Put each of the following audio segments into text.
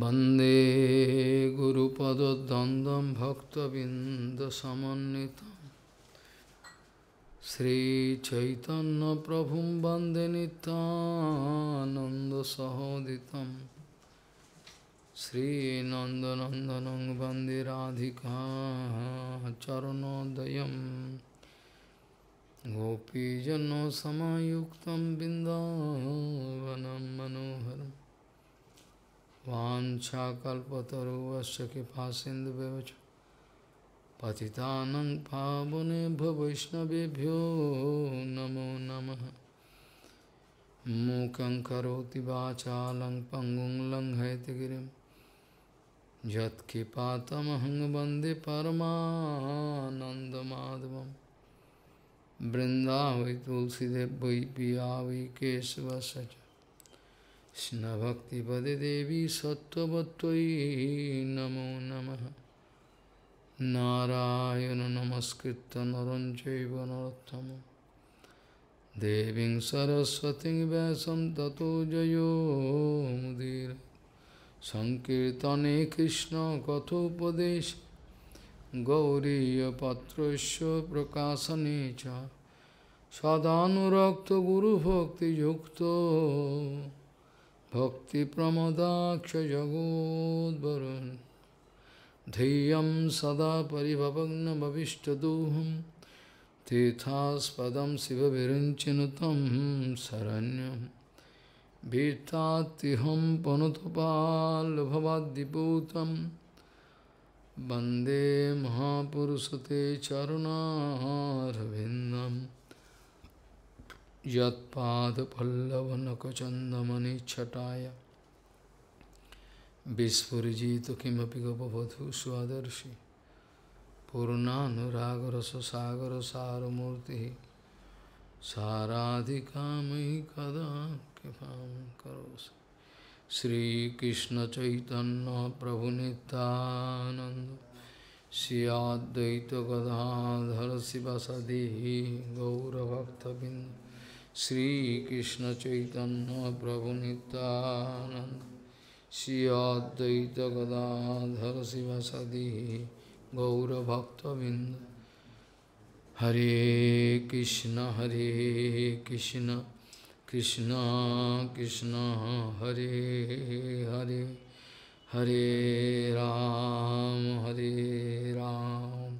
वन्दे गुरुपदद्वन्द्वं भक्तबिन्दसमन्वितं श्रीचैतन्यप्रभुं वन्दे नितानन्दसहोदितं श्रीनन्दनन्दनं वन्दे राधिका गोपीजन सामुक्त बिंदव मनोहर वाछाकल्पतरुवश कृपा सिंधु व्यवच पावने वैष्णवभ्यो नमो नमः मूकं करोति वाचालं पंगुं लङ्घयतिगिरिं यत्कृपातमहं वन्दे परमानन्दमाधवं वृन्दावै तुलसीदेव वै पिया वै केशवश Krishna Bhakti Pade Devi Sattvatvai Namo Namaha Narayana Namaskritta Naranjaiva Narottama Deving Saraswati Vyasam Tato Jayo Mudira Sankirtane Krishna Kathopadesh Gauriya Patrasya Prakasanecha Sadhanurakta Guru Bhakti Yukta भक्तिप्रमदाक्षजगोद्वरुन् धैर्यं सदा परिभवग्नभविष्टदोहं तीर्थास्पदं शिवभिरुञ्चिनुतं शरण्यं भीतात्तिहं पनुतपाल्भवाद्दिपूतं वन्दे महापुरुषते चरुणारविन्दम् यदपल्लवनकचंदमणिछटाया विस्फुजित किमपि गपवधु स्वादर्शी सागर सारूर्ति साराधि मयि कदा कृपा श्रीकृष्ण चैतन्य प्रभु Nityananda श्रियाद्वैत शिवसदी गौरभक्तबिंद Sri Krishna Chaitanya Prabhu Nityanand Sri Advaita Gadadhar Sivasadi Gaura Bhakta Vinda Hare Krishna Hare Krishna Krishna Krishna Hare Hare Hare Ram Hare Ram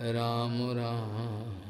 Ram Ram, Ram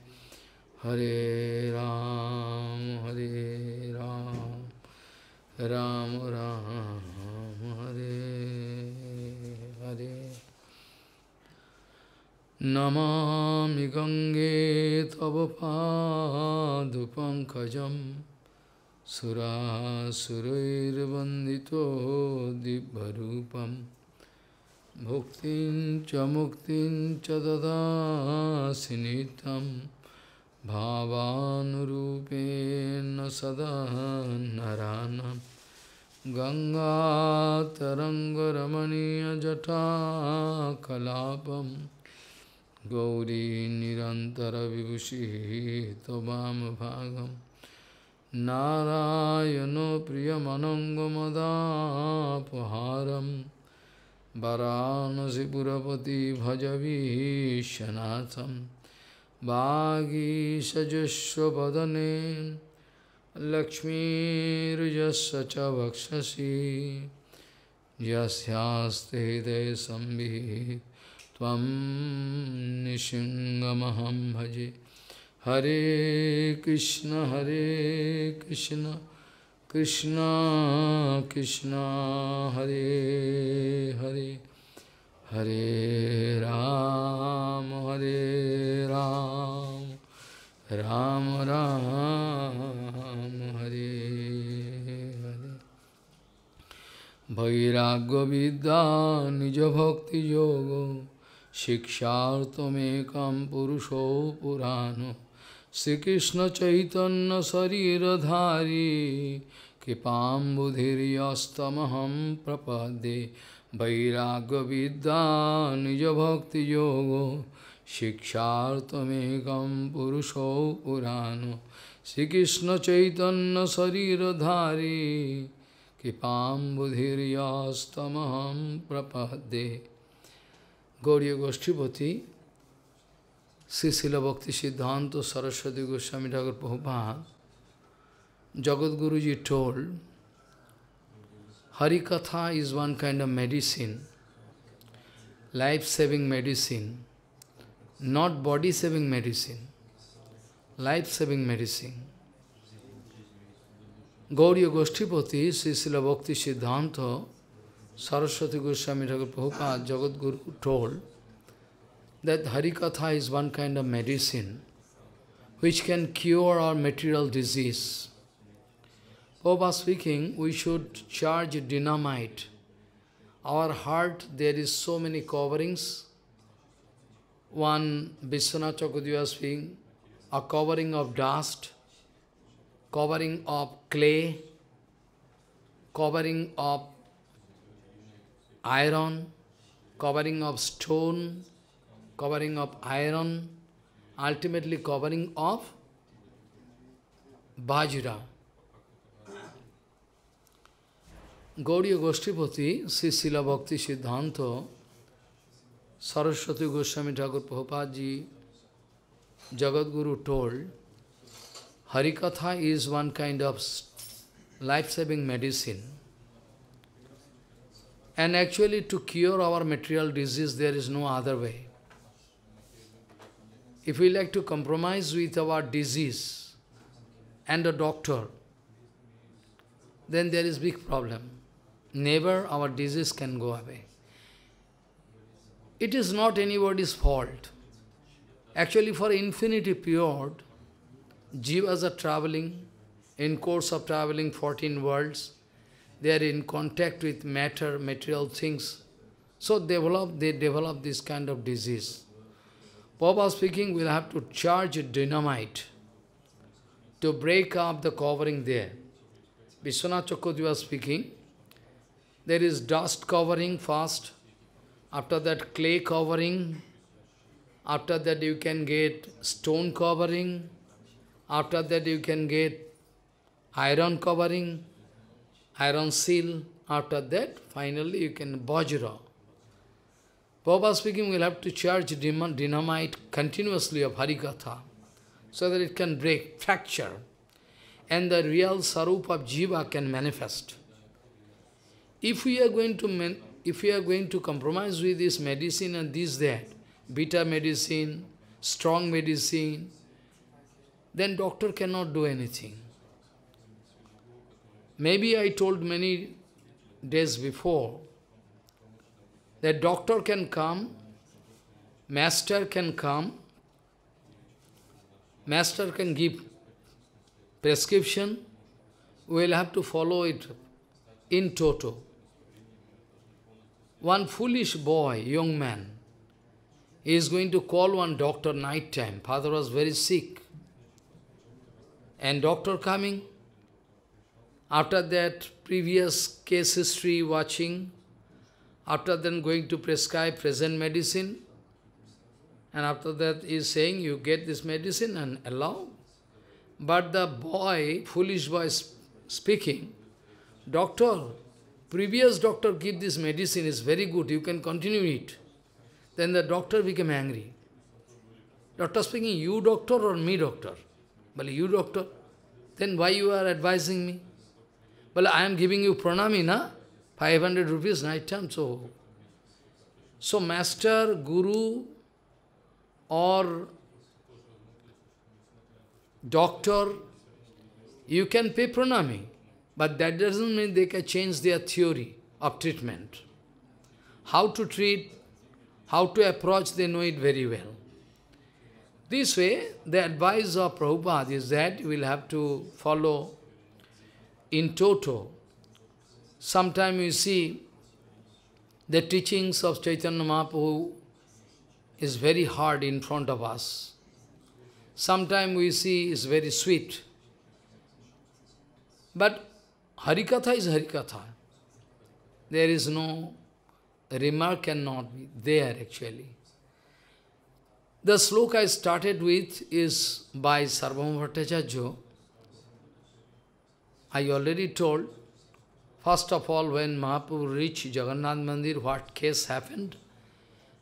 Hare Ram, Hare Ram, Ram Ram, Hare Hare. Namami Gange Tava Padupankajam Surasurairvandito Dibharupam Bhuktin Chamuktin Chadada Sinitam भावानुरूपेण सदा नरानं गङ्गातरङ्गरमणीयजटा कलापं गौरी निरन्तरविभूषिः त्वमभागं नारायणो प्रियमनङ्गमदापहारं वराणसिपुरपति भजवीशनाथम् वागीशजुष्वदने लक्ष्मीजस्व च वक्षसी यस्ते हृदय संभि भजे हरे कृष्ण हरे कृष्ण कृष्ण कृष्ण हरे हरे Hare Ram, Hare Ram, Ram Ram, Hare Hare. Bhairagya Vidya Nija Bhakti Yoga Shikshartamekam Purusho Purano Sri Krishna Chaitanya Sariradhari budhiri Budhiryastamaham Prapade वैराग्यविद्या निजभक्तियोगो शिक्षार्थमेकं पुरुषो पुराणो श्रीकृष्णचैतन्यशरीरधारी कृपां बुधिर्यास्तमहं प्रपदे গৌরীয় গোষ্ঠীপতি শ্রীশিল ভক্তি সিদ্ধান্ত সরস্বতী গোস্বামী ঠাকুর প্রভুপাত জগৎগুরুজি told Harikatha is one kind of medicine, life-saving medicine, not body-saving medicine, life-saving medicine. Gauriya Goshtipati, Srisila Bhakti Siddhanta, Saraswati Goswami Thakur Prabhupada, Jagat Guru told that Harikatha is one kind of medicine which can cure our material disease. Prabhupada speaking, we should charge dynamite. Our heart, there is so many coverings. One, Vishwanath Chakudeva speaking, a covering of dust, covering of clay, covering of iron, covering of stone, covering of iron, ultimately covering of bajra. Gauriya Goshtipati, Sisila Bhakti Siddhanta, Saraswati Goswami Thakur Prabhupada Jagadguru told, Harikatha is one kind of life-saving medicine. And actually to cure our material disease, there is no other way. If we like to compromise with our disease and a doctor, then there is big problem. Never, our disease can go away. It is not anybody's fault. Actually, for infinity period, jivas are traveling, in course of traveling 14 worlds, they are in contact with matter, material things. So develop, they develop this kind of disease. Papa speaking, we'll have to charge dynamite to break up the covering there. Vishwanath Chakudeva speaking, there is dust covering first, after that clay covering, after that you can get stone covering, after that you can get iron covering, iron seal, after that finally you can bajra. Baba speaking, we'll have to charge dynamite continuously of Harikatha, so that it can break, fracture, and the real sarup of Jiva can manifest. If we are going to if we are going to compromise with this medicine and this that, bitter medicine, strong medicine, then doctor cannot do anything. Maybe I told many days before that doctor can come, master can come, master can give prescription, we will have to follow it in toto. One foolish boy, young man, he is going to call one doctor night time. Father was very sick. And doctor coming. After that, previous case history watching. After then going to prescribe present medicine. And after that is saying, you get this medicine and allow. But the boy, foolish boy speaking, Doctor, Previous doctor give this medicine is very good, you can continue it. Then the doctor became angry. Doctor speaking, you doctor or me doctor? Well, you doctor. Then why you are advising me? Well, I am giving you pranami, na? 500 rupees night time, so... So master, guru, or doctor, you can pay pranami. But that doesn't mean they can change their theory of treatment. How to treat, how to approach, they know it very well. This way, the advice of Prabhupada is that you will have to follow in toto. Sometimes you see the teachings of Chaitanya Mahaprabhu is very hard in front of us. Sometimes we see is very sweet. But Harikatha is Harikatha. There is no remark cannot be there actually. The sloka I started with is by Sarvam Bhattacharya. I already told, first of all, when Mahaprabhu reached Jagannath Mandir, what case happened,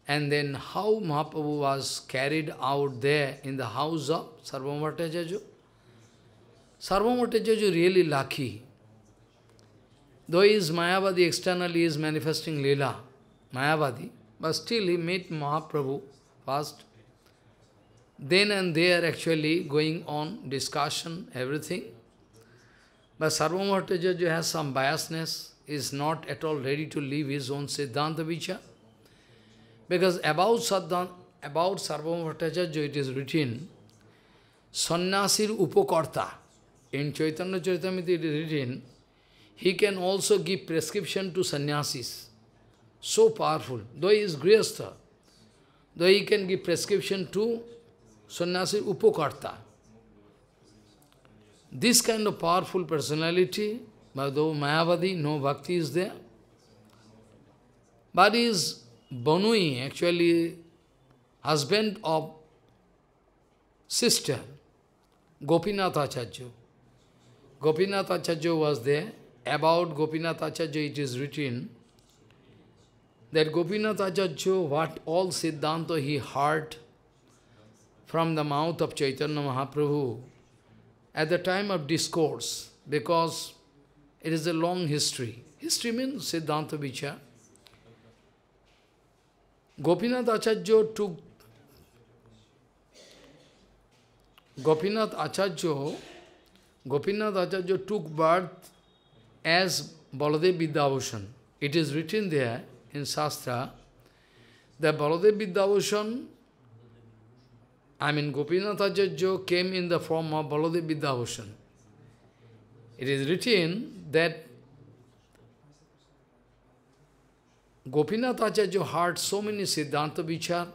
and then how Mahaprabhu was carried out there in the house of Sarvam Bhattacharya. Sarvam Bhattacharya really lucky. Though he is Mayavadi, externally is manifesting Leela, Mayavadi, but still he met Mahaprabhu first. Then and there actually going on discussion, everything. But Sarvamahataja has some biasness, is not at all ready to leave his own Siddhanta Vicha. Because about, Saddhan, about Sarvamahataja it is written, Sannyasir Upakarta. In Chaitanya Charitamrita it is written, he can also give prescription to sannyasis. So powerful, though he is grihastha, though he can give prescription to sannyasi upokarta. This kind of powerful personality, though Mayavadi, no bhakti is there, but is Banui, actually husband of sister, Gopinath Acharya. Gopinath Acharya was there, about Gopinath Acharya it is written that Gopinath Acharya, what all Siddhanta he heard from the mouth of Chaitanya Mahaprabhu at the time of discourse, because it is a long history. History means Siddhanta Vichar. Gopinath Acharya took Gopinath Acharya Gopinath Acharya took birth as Baladev Vidyabhushan. It is written there in Shastra that Baladev Vidyabhushan, I mean Gopinath Ajajjo came in the form of Baladev Vidyabhushan. It is written that Gopinath Acharya heard so many Siddhanta Vichar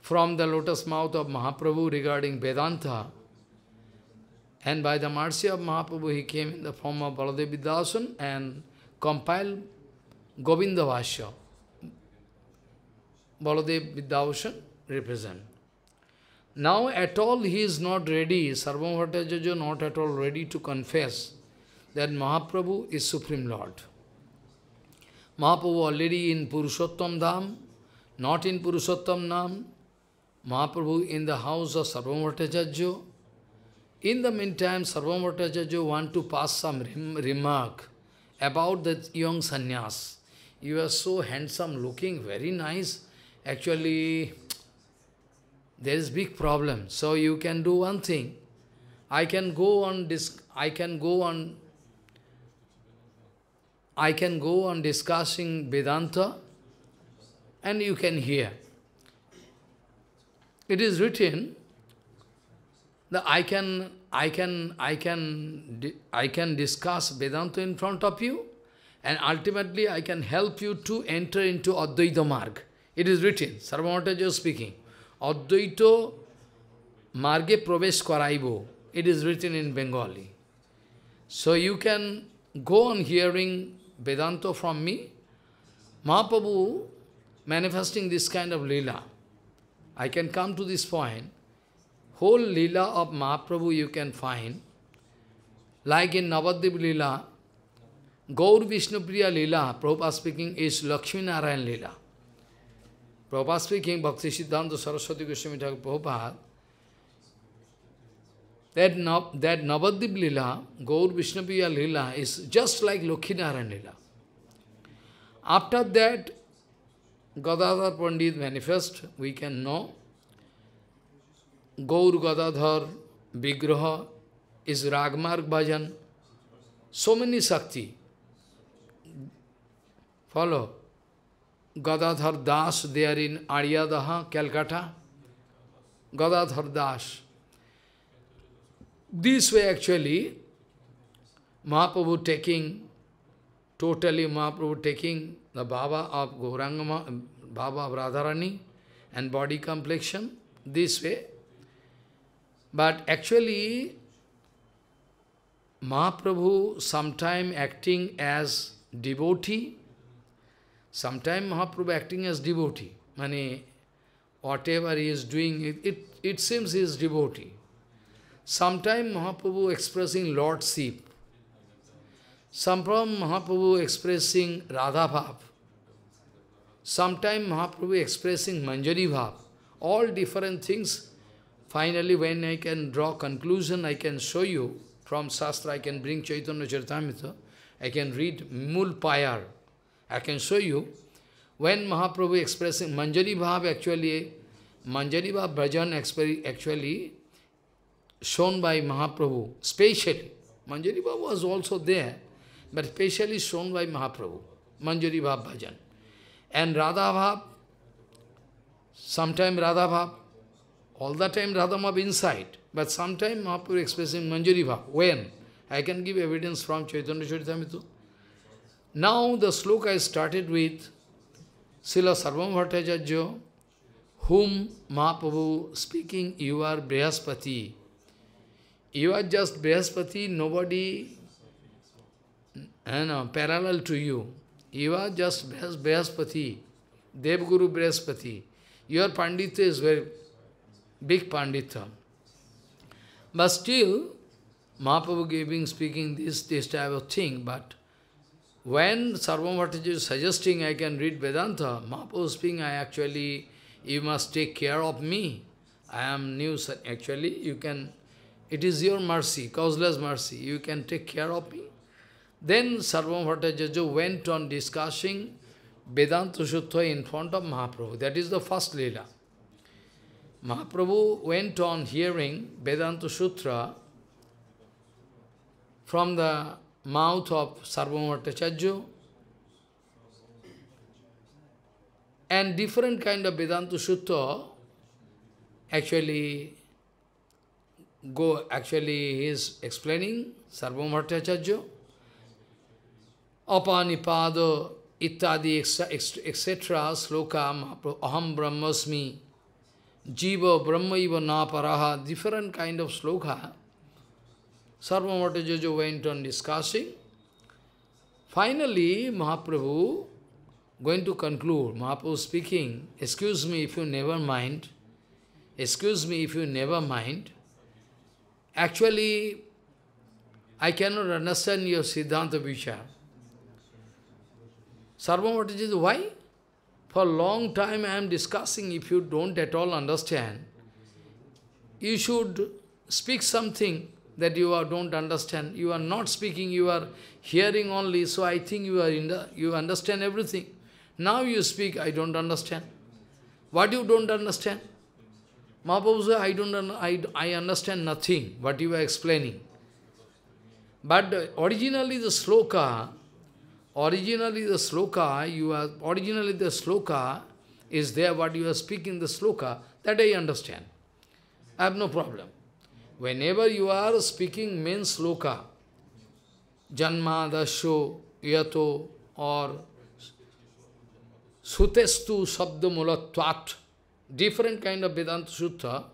from the lotus mouth of Mahaprabhu regarding Vedanta. And by the mercy of Mahaprabhu, he came in the form of Baladev and compiled Govinda Vasya. Baladev Vidyasan represent. Now at all he is not ready, Sarvam not at all ready to confess that Mahaprabhu is Supreme Lord. Mahaprabhu already in Purushottam Dham, not in Purushottam Nam. Mahaprabhu in the house of Sarvam in the meantime, Sarvamatachaja want to pass some remark about the young sannyas. You are so handsome looking, very nice. Actually, there is big problem. So you can do one thing. I can go on this I can go on I can go on discussing Vedanta and you can hear. It is written that I can I can, I can, I can discuss Vedanta in front of you, and ultimately I can help you to enter into Advaita Marg. It is written, Sarvamataja speaking, Advaita Marge Pravesh Karaibo. It is written in Bengali. So you can go on hearing Vedanta from me. Mahaprabhu manifesting this kind of lila. I can come to this point whole lila of Mahaprabhu you can find, like in Navadip lila, Gaur Vishnupriya lila. Prabhupada speaking, is Lakshmi Narayan lila. Prabhupada speaking, Bhakti Siddhanta Saraswati Goswami Thakur Prabhupada, that, that Navadip Leela, Gaur Vishnupriya Leela is just like Narayan Leela. After that, Gadadhar Pandit manifest, we can know Gaura Gadadhar विग्रह इस रागमार्ग भजन so many शक्ति follow Gadadhar Das there in Ariadaha Calcutta Gadadhar Das this way actually Mahaprabhu taking totally Mahaprabhu taking the बाबा of Gauranga बाबा of Radharani and body complexion this way But actually, Mahaprabhu sometime acting as devotee, sometime Mahaprabhu acting as devotee. Mani, whatever he is doing, it, it, it seems he is devotee. Sometime Mahaprabhu expressing lordship. Sometime Mahaprabhu expressing Radha Bhav. Sometime Mahaprabhu expressing Manjari Bhav. All different things Finally, when I can draw conclusion, I can show you from Shastra, I can bring Chaitanya Charitamrita, I can read Mul Payar. I can show you when Mahaprabhu expressing Manjari Bhav actually, Manjari Bhav Bhajan actually shown by Mahaprabhu, specially. Manjari Bhav was also there, but specially shown by Mahaprabhu, Manjari Bhav Bhajan. And Radha Bhav, sometime Radha Bhav, All the time Radha Mahaprabhu inside, but sometime Mahaprabhu expressing Manjari Bhav. When? I can give evidence from Chaitanya Charitamitu. Now the sloka I started with Srila Sarvam Bhattacharya, whom Mahaprabhu speaking, you are Brihaspati. You are just Brihaspati, nobody and, uh, parallel to you. You are just Brihaspati, Devguru Brihaspati. Your Pandita is very big Pandita. But still, Mahaprabhu giving, speaking this, this type of thing, but when Sarvamataji is suggesting I can read Vedanta, Mahaprabhu speaking, I actually, you must take care of me. I am new, actually, you can, it is your mercy, causeless mercy, you can take care of me. Then Sarvamataji went on discussing Vedanta Sutta in front of Mahaprabhu. That is the first Leela. Mahaprabhu went on hearing Vedanta Sutra from the mouth of Sarvamortachajyo and different kind of Vedanta Sutra actually go actually he is explaining Sarvamortachajyo Apanipado ittadi etc. sloka aham brahmasmi Jiva, Brahma, Iva, na paraha different kind of sloka, sarva mata jojo went on discussing. Finally, Mahaprabhu going to conclude, Mahaprabhu speaking, excuse me if you never mind, excuse me if you never mind, actually, I cannot understand your Siddhanta Vichar. jojo why? For long time I am discussing, if you don't at all understand, you should speak something that you are, don't understand. You are not speaking, you are hearing only, so I think you, are in the, you understand everything. Now you speak, I don't understand. What you don't understand? Mahaprabhu I, don't, I, I understand nothing, what you are explaining. But originally the sloka Originally the sloka, you are originally the sloka is there, what you are speaking the sloka, that I understand. I have no problem. Whenever you are speaking main sloka, janma, dasho, yato, or sutestu sabda mulatvat, different kind of Vedanta Sutta,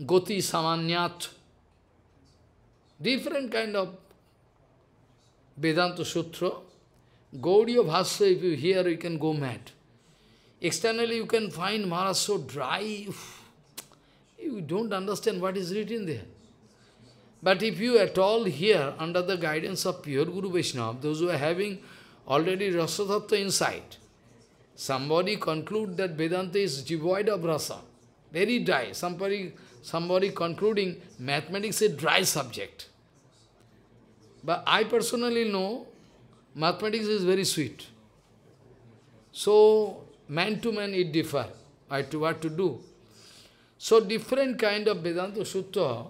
goti samanyat, different kind of Vedanta Sutra. Gaudiya Bhasya, if you hear, you can go mad. Externally, you can find Maharaj so dry. You don't understand what is written there. But if you at all hear under the guidance of pure Guru Vaishnava, those who are having already Rasatattva inside, somebody conclude that Vedanta is devoid of rasa, very dry. Somebody, somebody concluding mathematics is a dry subject. But I personally know mathematics is very sweet. So, man to man it differ. I to what to do. So, different kind of Vedanta Sutta,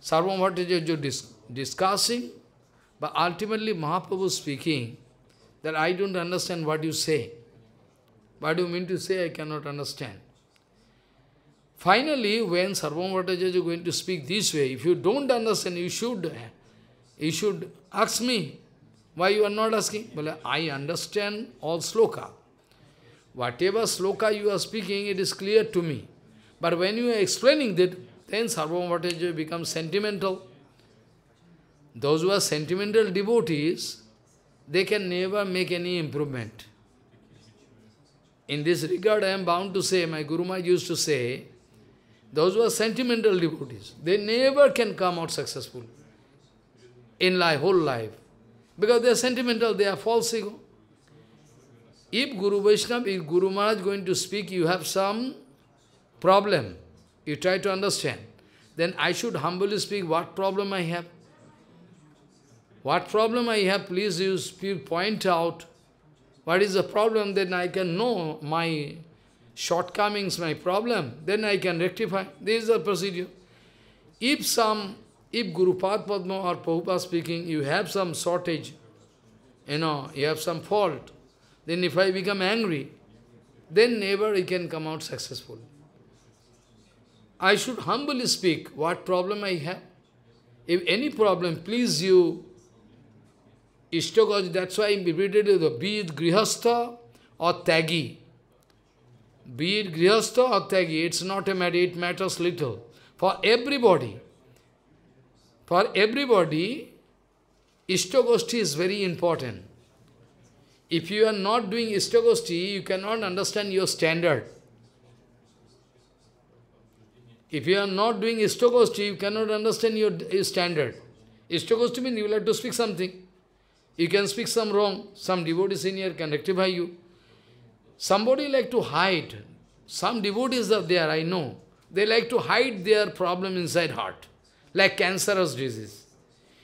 Sarvam Bhattacharya dis discussing, but ultimately Mahaprabhu speaking, that I don't understand what you say. What do you mean to say? I cannot understand. Finally, when Sarvam Bhattacharya is going to speak this way, if you don't understand, you should you should ask me, why you are not asking? Well, I understand all sloka. Whatever sloka you are speaking, it is clear to me. But when you are explaining that, then Sarvamvataja becomes sentimental. Those who are sentimental devotees, they can never make any improvement. In this regard, I am bound to say, my Guru Maharaj used to say, those who are sentimental devotees, they never can come out successful in life, whole life. Because they are sentimental, they are false ego. If Guru Vaishnava, if Guru Maharaj going to speak, you have some problem. You try to understand. Then I should humbly speak what problem I have. What problem I have, please you point out. What is the problem? Then I can know my shortcomings, my problem. Then I can rectify. This is the procedure. If some if Guru Padma or Prabhupada speaking, you have some shortage, you know, you have some fault, then if I become angry, then never I can come out successful. I should humbly speak what problem I have. If any problem please you, Ishtagaj, that's why I repeated the be it Grihastha or Tagi. Be it Grihastha or Tagi, it's not a matter, it matters little. For everybody, for everybody, Ishtagoshti is very important. If you are not doing Ishtagoshti, you cannot understand your standard. If you are not doing Ishtagoshti, you cannot understand your, your standard. Ishtagoshti means you will have to speak something. You can speak some wrong, some devotee senior can rectify you. Somebody like to hide. Some devotees are there, I know. They like to hide their problem inside heart like cancerous disease.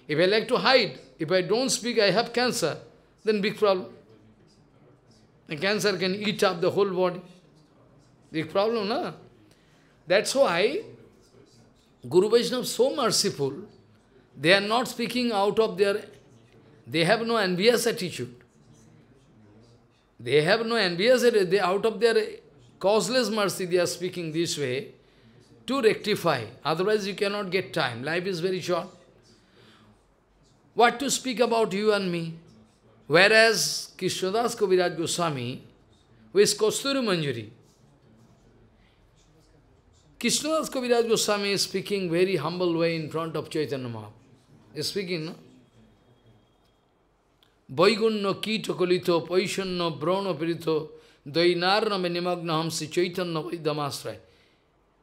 If I like to hide, if I don't speak, I have cancer, then big problem. The cancer can eat up the whole body. Big problem, no? That's why Guru is so merciful, they are not speaking out of their, they have no envious attitude. They have no envious attitude, they out of their causeless mercy, they are speaking this way to rectify, otherwise you cannot get time. Life is very short. What to speak about you and me? Whereas Krishnadas Kaviraj Goswami with Kasturi Manjuri, Krishnadas Kaviraj Goswami is speaking very humble way in front of Chaitanya Mahaprabhu. He is speaking, no? বৈগুণ্য কীটকলিত পৈশন্য ব্রণ পীড়িত দৈনার্ণমে নিমগ্ন হংসি চৈতন্য বৈদমাশ্রয়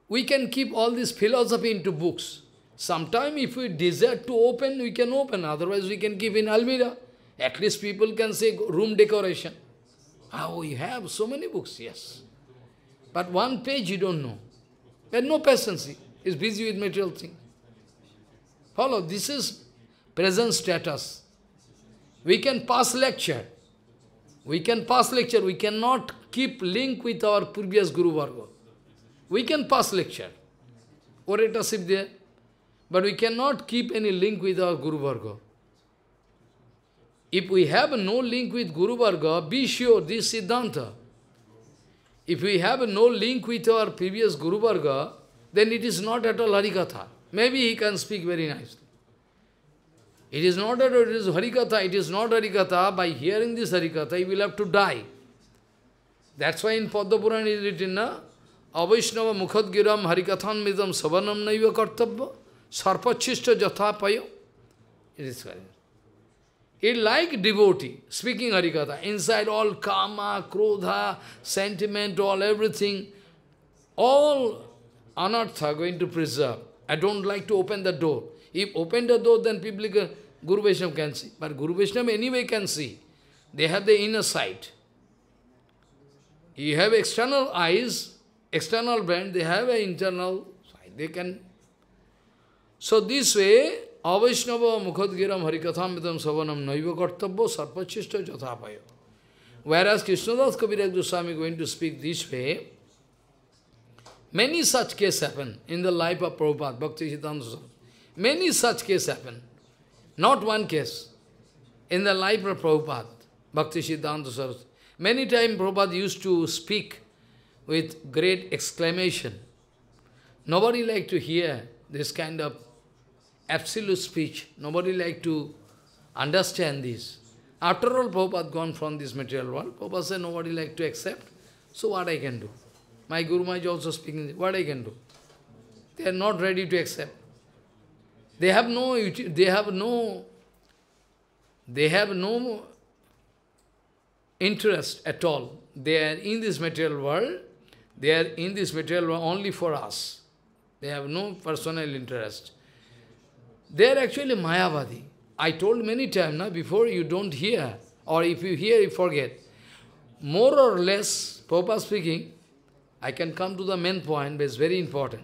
we can keep all this philosophy into books. Sometime if we desire to open, we can open, otherwise we can keep in almirah. At least people can say room decoration. Oh, we have so many books, yes. But one page you don't know. There no patience. Is busy with material thing. Follow, this is present status. We can pass lecture. We can pass lecture. We cannot keep link with our previous Guru Varga. We can pass lecture, oratorship there, but we cannot keep any link with our Guru Varga. If we have no link with Guru Varga, be sure this Siddhanta. If we have no link with our previous Guru Varga, then it is not at all Harikatha. Maybe he can speak very nicely. It is not all. it is Harikatha, it is not Harikatha. By hearing this Harikatha, he will have to die. That's why in Padma Purana it is written, na, অবৈষ্ণব মুখদ্গিরম হরিকথন মৃদম সবনম নৈব sarpa সর্পচ্ছিষ্ট যথাপয় payo. Is It like devotee, speaking Harikatha, inside all karma, krodha, sentiment, all everything, all anartha going to preserve. I don't like to open the door. If open the door, then people like uh, Guru Vishnu can see. But Guru Vishnu anyway can see. They have the inner sight. You have external eyes, external brain, they have an internal side. They can. So this way, Avaishnava Mukhadgiram Harikatham Mitam Savanam Naiva Kartabbo Sarpachishta Jathapaya. Whereas Krishnadas Kaviraj Goswami is going to speak this way, many such cases happen in the life of Prabhupada, Bhakti Siddhanta Many such cases happen. Not one case. In the life of Prabhupada, Bhakti Siddhanta Saraswati. Many times Prabhupada used to speak with great exclamation. Nobody like to hear this kind of absolute speech. Nobody like to understand this. After all, Prabhupada gone from this material world. Prabhupada said, nobody like to accept. So what I can do? My Guru Maharaj also speaking, what I can do? They are not ready to accept. They have no, they have no, they have no interest at all. They are in this material world, they are in this material world only for us. They have no personal interest. They are actually Mayavadi. I told many times now, before you don't hear, or if you hear, you forget. More or less, Papa speaking, I can come to the main point, but it's very important.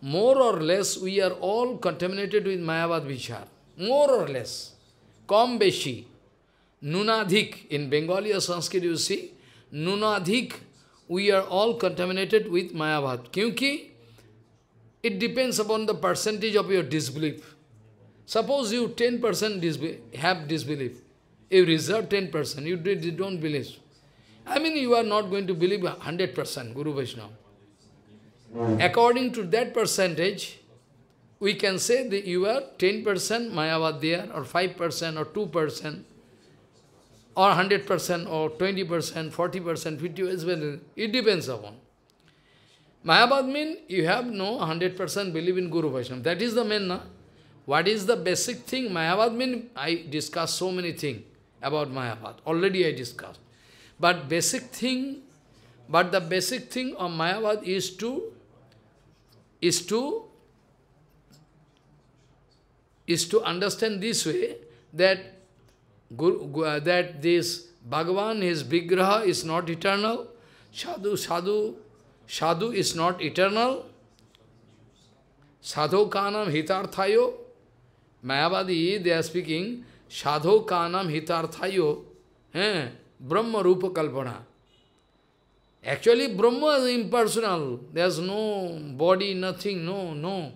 More or less, we are all contaminated with Mayavad Vichar. More or less. Kom nunadik Nunadhik. In Bengali or Sanskrit, you see, Nunadhik we are all contaminated with Maya Kyunki, it depends upon the percentage of your disbelief. Suppose you 10% have disbelief. You reserve 10%, you don't believe. I mean, you are not going to believe 100% Guru Vaishnava. According to that percentage, we can say that you are 10% Mayavad there, or 5% or 2% or 100% or 20%, 40%, 50 well. it depends upon. Mayavad means you have no 100% belief in Guru Vaishnava. That is the main, na? What is the basic thing? Mayavad means I discuss so many things about Mayavad. Already I discussed. But basic thing, but the basic thing of Mayavad is to, is to, is to understand this way that Guru, uh, that this Bhagavan, his Vigraha is not eternal, Sadhu, Sadhu, Sadhu is not eternal, Sadhokanam hitarthayo, Mayavadi, they are speaking, Sadhokanam hitarthayo, eh? Brahma Rupa Kalpana. Actually, Brahma is impersonal. There's no body, nothing, no, no.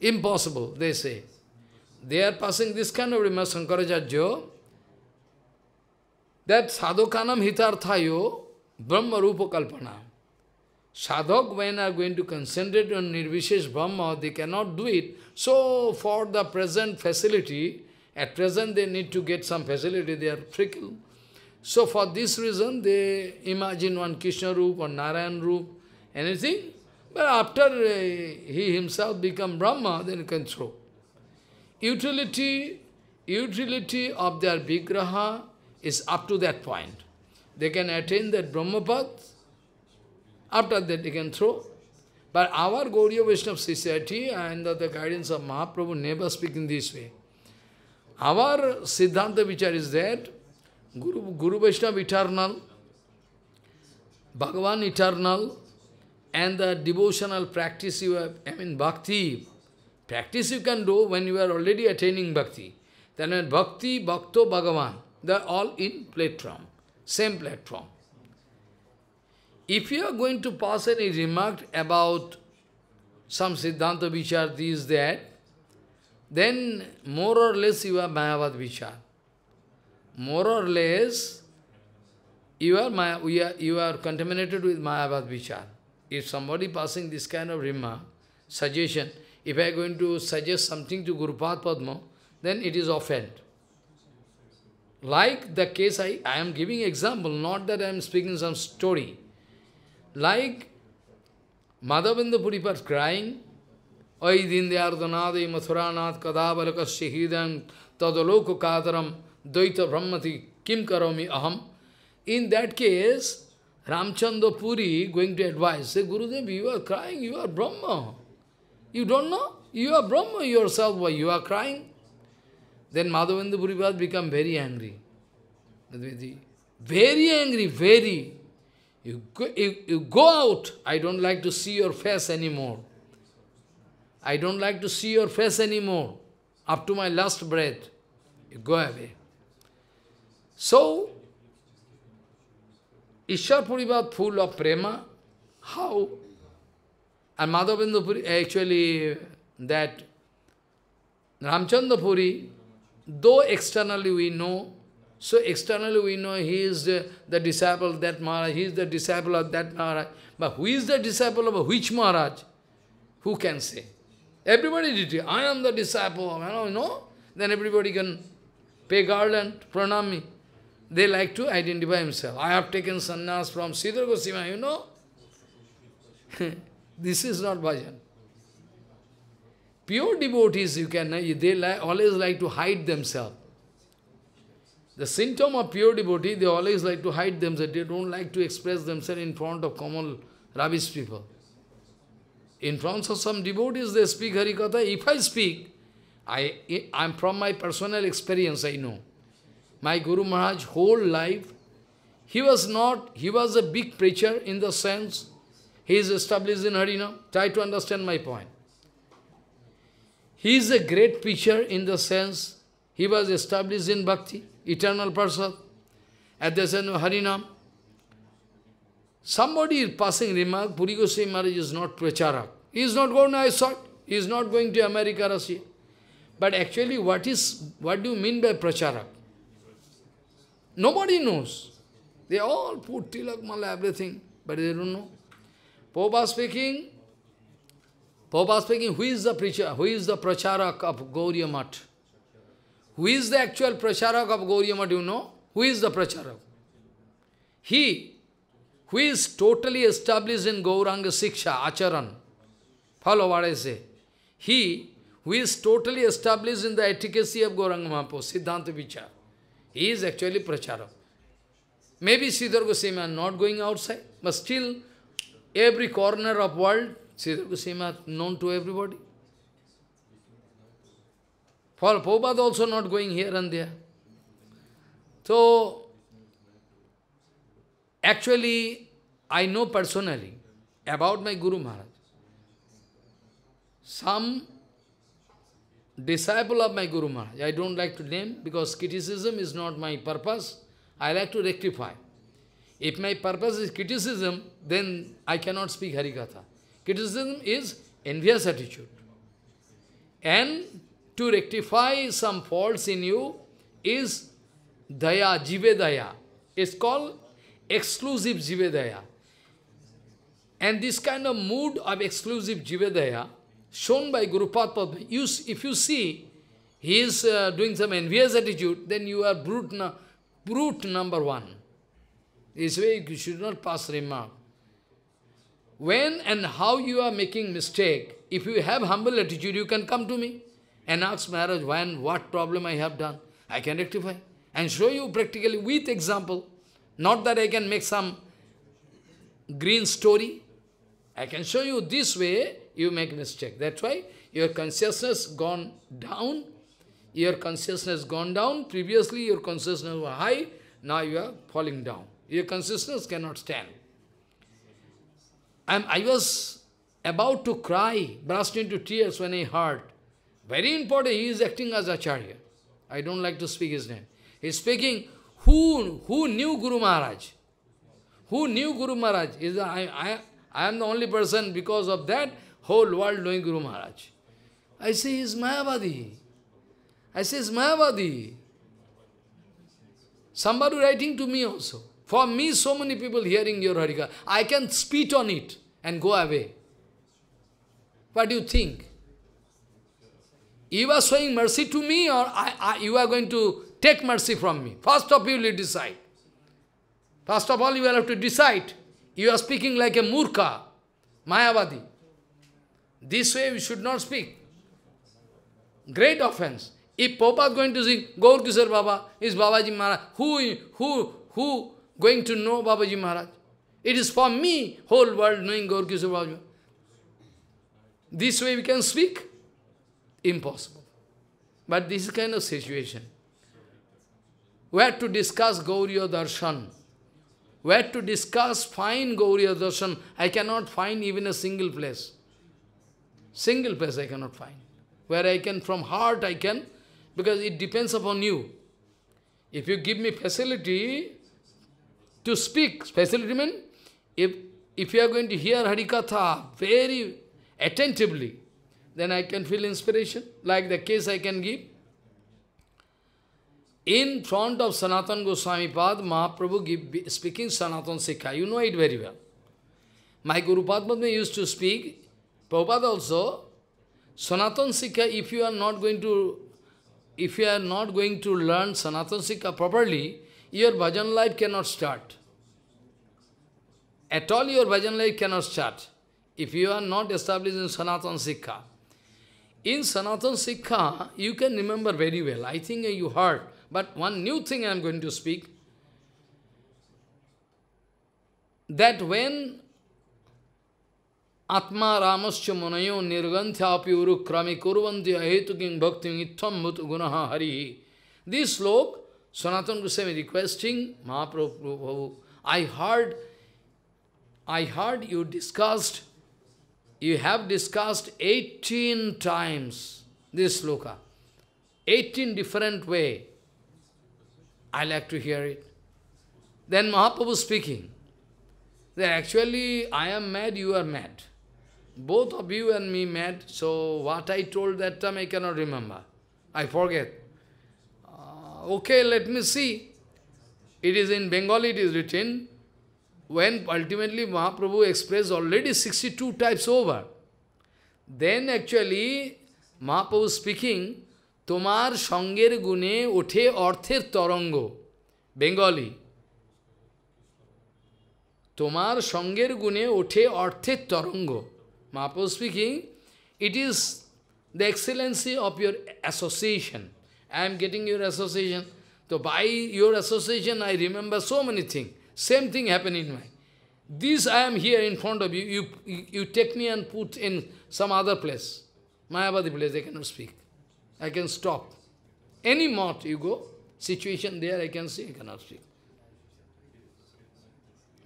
Impossible, they say. They are passing this kind of remarks, Sankaracharya, that sadhakanam hitarthayo brahma rupa kalpana. Sadhak, when are going to concentrate on Nirvishesh Brahma, they cannot do it. So, for the present facility, at present they need to get some facility, they are fickle. So, for this reason, they imagine one Krishna rūpa or Narayan rūpa, anything. But after uh, he himself become Brahma, then he can throw utility, utility of their Vigraha is up to that point. They can attain that brahmabhat. after that they can throw. But our Gauriya Vaishnava society and the guidance of Mahaprabhu never speak in this way. Our Siddhanta Vichar is that Guru, Guru Vaishnava eternal, Bhagavan eternal, and the devotional practice you have, I mean bhakti, Practice you can do when you are already attaining bhakti. Then bhakti, bhakto, bhagavan, they are all in platform, same platform. If you are going to pass any remark about some Siddhanta Vichar, this, that, then more or less you are Mayavad Vichar. More or less, you are, Maya, are, you are contaminated with Mayavad Vichar. If somebody passing this kind of remark, suggestion, if I am going to suggest something to Gurupad Padma, then it is offend. Like the case I, I am giving example, not that I am speaking some story. Like Madhavendra Puripat crying, Ay Dindyardhanade Mathuranath Kadabalakasya Hidan Tadaloka Kadaram Dvaita Brahmati Kim Karomi Aham. In that case, Ramchandra Puri going to advise, say, Gurudev, you are crying, you are Brahma. You don't know? You are Brahma yourself, why you are crying? Then Madhavendra Puripad become very angry. Very angry, very. You go, you, you go out, I don't like to see your face anymore. I don't like to see your face anymore. Up to my last breath, you go away. So, Ishar Puripad full of prema, how and Madhavendra Puri, actually, that Ramchandra Puri, though externally we know, so externally we know he is the, the disciple of that Maharaj, he is the disciple of that Maharaj. But who is the disciple of which Maharaj? Who can say? Everybody did it. I am the disciple of, you know, then everybody can pay garland, pranam me. They like to identify himself. I have taken sannyas from Siddhar Goswami, you know. This is not bhajan. Pure devotees, you can, they like, always like to hide themselves. The symptom of pure devotee, they always like to hide themselves. They don't like to express themselves in front of common rubbish people. In front of some devotees, they speak Harikatha. If I speak, I, I'm from my personal experience, I know. My Guru Maharaj whole life, he was not, he was a big preacher in the sense he is established in Harinam. Try to understand my point. He is a great preacher in the sense he was established in bhakti, eternal person, at the same Harinam. Somebody is passing remark, Puri Goswami Maharaj is not pracharak. He is not going to Aysot. He is not going to America, Russia. But actually, what is what do you mean by pracharak? Nobody knows. They all put tilak mala, everything, but they don't know. Prabhupada speaking, Prabhupada speaking, who is the preacher, who is the pracharak of Gauriya Who is the actual pracharak of Gauriya you know? Who is the pracharak? He who is totally established in Gauranga Siksha, Acharan. Follow what I say. He who is totally established in the efficacy of Gauranga Mahaprabhu, Siddhanta Vichar. He is actually pracharak. Maybe Siddhar Goswami are not going outside, but still Every corner of world, Siddhar Goswami known to everybody. For Prabhupada also not going here and there. So, actually, I know personally about my Guru Maharaj. Some disciple of my Guru Maharaj, I don't like to name because criticism is not my purpose. I like to rectify. If my purpose is criticism, then I cannot speak Harikatha. Criticism is envious attitude. And to rectify some faults in you is daya, jive daya. It's called exclusive jive daya. And this kind of mood of exclusive jivedaya shown by Guru Padma, if you see he is uh, doing some envious attitude, then you are brute, brute number one. This way you should not pass remark. When and how you are making mistake, if you have humble attitude, you can come to me and ask Maharaj when, what problem I have done. I can rectify and show you practically with example. Not that I can make some green story. I can show you this way you make mistake. That's why your consciousness gone down. Your consciousness gone down. Previously your consciousness was high. Now you are falling down. Your consciousness cannot stand. And I was about to cry, burst into tears when I heard. Very important, he is acting as Acharya. I don't like to speak his name. He is speaking, who, who knew Guru Maharaj? Who knew Guru Maharaj? Is I, I, I am the only person because of that whole world knowing Guru Maharaj. I say, is Mayavadi. I say, is Mayavadi. Somebody writing to me also. For me, so many people hearing your Harika, I can spit on it and go away. What do you think? You are showing mercy to me or I, I, you are going to take mercy from me? First of all, you decide. First of all, you will have to decide. You are speaking like a murka, Mayavadi. This way we should not speak. Great offense. If Papa is going to sing Gaur Kishore Baba, is Babaji Maharaj, who, who, who, going to know Babaji Maharaj. It is for me, whole world knowing Gaurkisa Babaji. This way we can speak? Impossible. But this kind of situation. Where to discuss Gauriya Darshan? Where to discuss fine Gauriya Darshan? I cannot find even a single place. Single place I cannot find. Where I can, from heart I can, because it depends upon you. If you give me facility, to speak, specially mean, if, if you are going to hear Harikatha very attentively, then I can feel inspiration, like the case I can give. In front of Sanatan Goswami Pad, Mahaprabhu give, speaking Sanatan Sikha. You know it very well. My Guru Padma used to speak, Prabhupada also, Sanatan Sikha, if you are not going to if you are not going to learn Sanatan Sikha properly, your bhajan life cannot start. At all your bhajan life cannot start if you are not established in Sanatana Sikha. In Sanatana Sikha, you can remember very well. I think you heard, but one new thing I am going to speak. That when Atma रामश्च Api निर्गंथ्यापि उरुक्रमे कुरवन्ति अहेतु Harihi. This slok. Sanatana Goswami requesting, Mahaprabhu, I heard, I heard you discussed, you have discussed 18 times this sloka, 18 different way. I like to hear it. Then Mahaprabhu speaking, that actually I am mad, you are mad. Both of you and me mad, so what I told that time I cannot remember. I forget. okay, let me see. It is in Bengali, it is written, when ultimately Mahaprabhu expressed already 62 types over. Then actually, Mahaprabhu speaking, Tomar সঙ্গের Gune Ute অর্থের Torongo, Bengali. Tomar সঙ্গের Gune Ute অর্থের Torongo. Mahaprabhu speaking, it is the excellency of your association. I am getting your association. So by your association, I remember so many things. Same thing happened in my. This I am here in front of you. You, you take me and put in some other place. Mayavadi place, I cannot speak. I can stop. Any mot you go, situation there I can see, I cannot speak.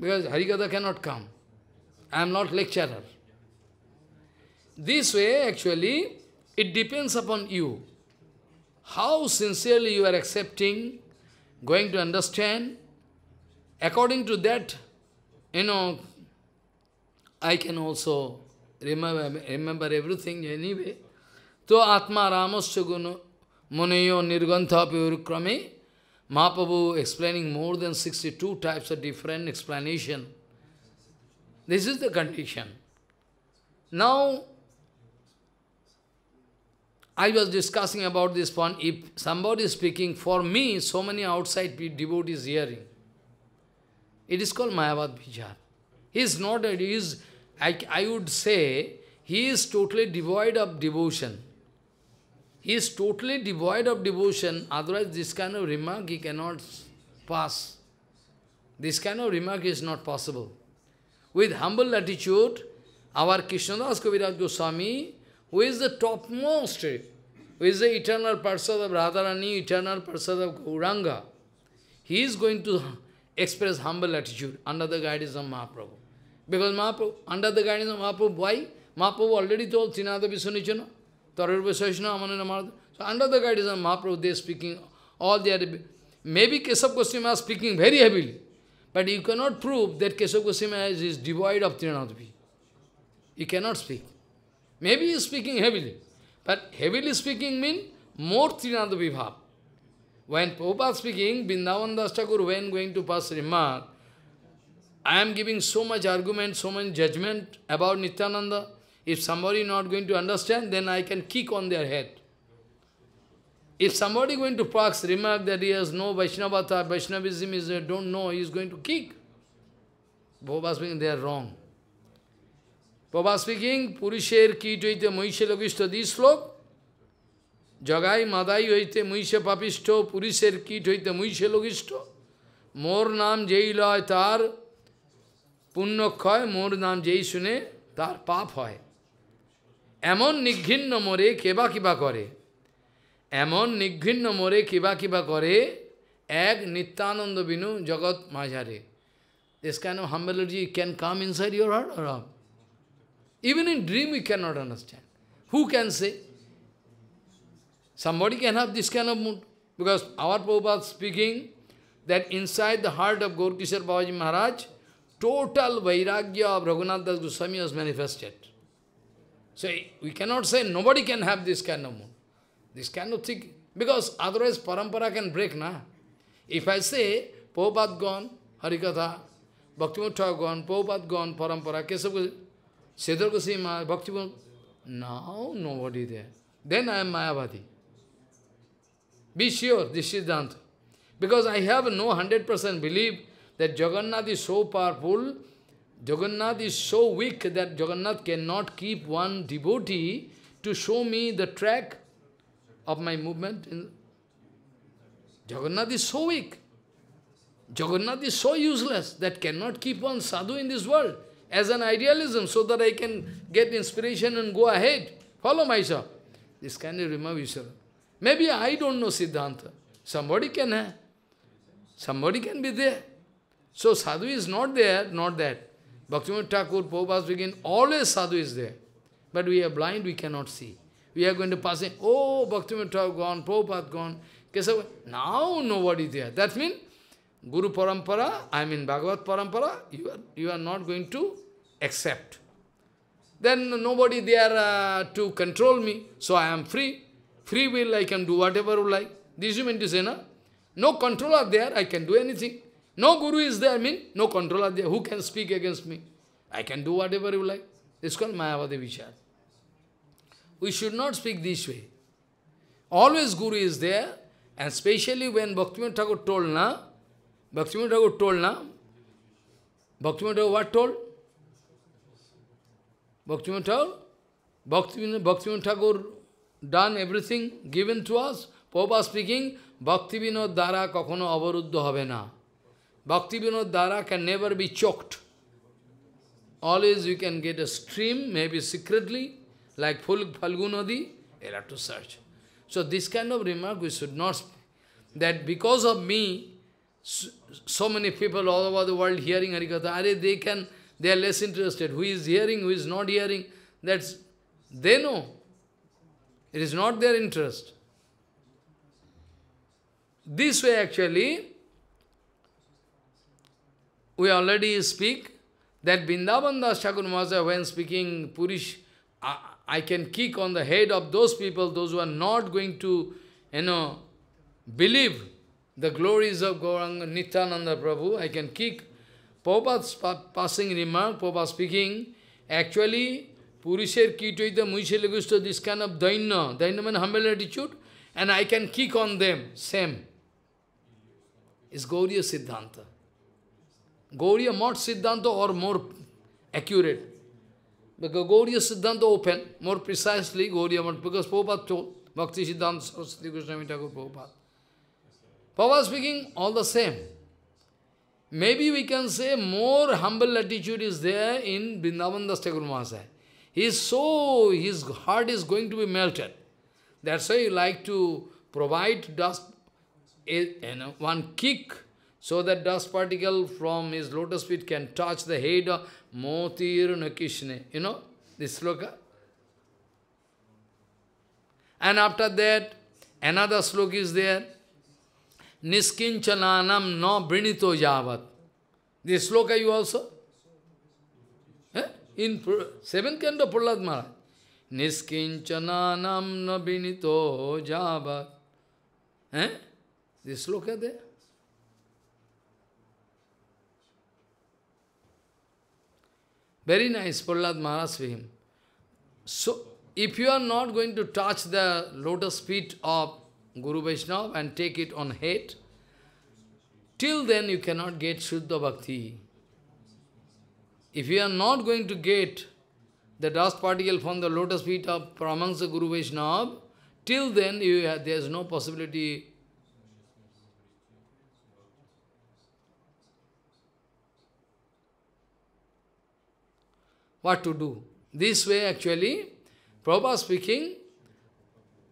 Because Harikatha cannot come. I am not lecturer. This way, actually, it depends upon you. How sincerely you are accepting, going to understand, according to that, you know, I can also remember, remember everything anyway. So, Atma Ramaschaguna Guna Muneyo Nirgantha Piyurukrame, Mahaprabhu explaining more than 62 types of different explanation. This is the condition. Now, I was discussing about this point, if somebody is speaking, for me, so many outside devotees hearing. It is called Mayavad Vijar. He is not, he is, I, I would say, he is totally devoid of devotion. He is totally devoid of devotion, otherwise this kind of remark he cannot pass. This kind of remark is not possible. With humble attitude, our Krishnadas Kaviraj Goswami who is the topmost? Who is the eternal person of Radharani, eternal person of Uranga? He is going to express humble attitude under the guidance of Mahaprabhu. Because Mahaprabhu, under the guidance of Mahaprabhu, why? Mahaprabhu already told Sinada Vishwanichana, Tarurva Saishna, So under the guidance of Mahaprabhu, they are speaking, all the Arabic. maybe Kesab Goswami is speaking very heavily, but you cannot prove that Kesab Goswami is, devoid of Trinadavi. He cannot speak. Maybe he is speaking heavily. But heavily speaking means more Trinada Vibhav. When Prabhupada speaking, Vrindavan Das when going to pass remark, I am giving so much argument, so much judgment about Nityananda. If somebody not going to understand, then I can kick on their head. If somebody going to pass remark that he has no Vaishnavata, Vaishnavism is don't know, he is going to kick. Bhava speaking, they are wrong. প্রভা speaking পুরুষের কীট হইতে মহিষে লঘিষ্ঠ শ্লোক জগাই মাদাই হইতে মহিষে পাপিষ্ঠ পুরুষের কীট হইতে মহিষে লঘিষ্ঠ মোর নাম যেই লয় তার পুণ্যক্ষয় মোর নাম যেই শুনে তার পাপ হয় এমন নিঘিন্ন মোরে কেবা কিবা করে এমন নিঘিন্ন মোরে কিবা কিবা করে এক নিত্যানন্দ বিনু জগৎ মাঝারে this can humility can come inside your heart অর্ড Even in dream we cannot understand. Who can say? Somebody can have this kind of mood. Because our Prabhupada speaking that inside the heart of Gorkishar Babaji Maharaj, total vairagya of Raghunath Das Goswami was manifested. So we cannot say nobody can have this kind of mood. This kind of thing. Because otherwise parampara can break, na? If I say, Prabhupada gone, Harikatha, Bhaktivinoda gone, Prabhupada gone, parampara, Kesava Sedar Goswami Maharaj, Bhakti Now nobody there. Then I am Mayavadi. Be sure, this is Danta. Because I have no 100% belief that Jagannath is so powerful, Jagannath is so weak that Jagannath cannot keep one devotee to show me the track of my movement. Jagannath is so weak. Jagannath is so useless that cannot keep one sadhu in this world as an idealism so that I can get inspiration and go ahead, follow myself. This kind of remove yourself. Maybe I don't know Siddhanta. Somebody can have. Eh? Somebody can be there. So sadhu is not there, not that. Bhaktivinoda Thakur, Prabhupada begin, always sadhu is there. But we are blind, we cannot see. We are going to pass in, oh, Bhaktivinoda Thakur gone, Prabhupada gone. Kesava, now nobody there. That means Guru Parampara, I mean Bhagavad Parampara, you are, you are not going to accept. Then nobody there uh, to control me, so I am free. Free will, I can do whatever you like. This you mean to say, no? No controller there, I can do anything. No guru is there, I mean, no controller there. Who can speak against me? I can do whatever you like. It's called Mayavadi Vichar. We should not speak this way. Always Guru is there, and especially when Bhaktivinoda Thakur told, now, Bhaktivinoda Thakur told Bhakti Bhaktivinoda Thakur what told? Bhaktivinoda Thakur? Bhaktivinoda, Thakur done everything given to us. Prabhupada speaking, Bhaktivinoda Dara kakhono avaruddha habe na. Bhaktivinoda Dara can never be choked. Always you can get a stream, maybe secretly, like Falgunadi, you'll have to search. So this kind of remark we should not, that because of me, so, many people all over the world hearing Harikatha, are they can, they are less interested. Who is hearing, who is not hearing, that's, they know. It is not their interest. This way actually, we already speak that Bindabanda Das when speaking Purish, I, I, can kick on the head of those people, those who are not going to, you know, believe the glories of Gauranga Nityananda Prabhu. I can kick Prabhupada's pa passing remark, Prabhupada speaking, actually, Purisher Kitoita Muishe this kind of daina, daina means humble attitude, and I can kick on them, same. It's Gauriya Siddhanta. Gauriya more Siddhanta or more accurate. Because Gauriya Siddhanta open, more precisely Gauriya Mott, because Prabhupada told, Bhakti Siddhanta Saraswati Goswami Thakur Prabhupada. Papa speaking, all the same. Maybe we can say more humble attitude is there in Vrindavan Das Thakur Mahasaya. He is so, his heart is going to be melted. That's why you like to provide dust, you know, one kick, so that dust particle from his lotus feet can touch the head of Motir Nakishne. You know, this sloka. And after that, another sloka is there. निष्किंचनानम न बृणितो जावत this sloka you also in seven के of Prahlad Maharaj निष्किंचनानम न बिनितो जावत है दिस श्लोक है they very nice Prahlad Maharaj स्वीम so if you are not going to touch the lotus feet of Guru Vaishnava and take it on head. Till then you cannot get Shuddha Bhakti. If you are not going to get the dust particle from the lotus feet of Paramahansa Guru Vaishnava, till then have, there is no possibility what to do. This way actually, Prabhupada speaking,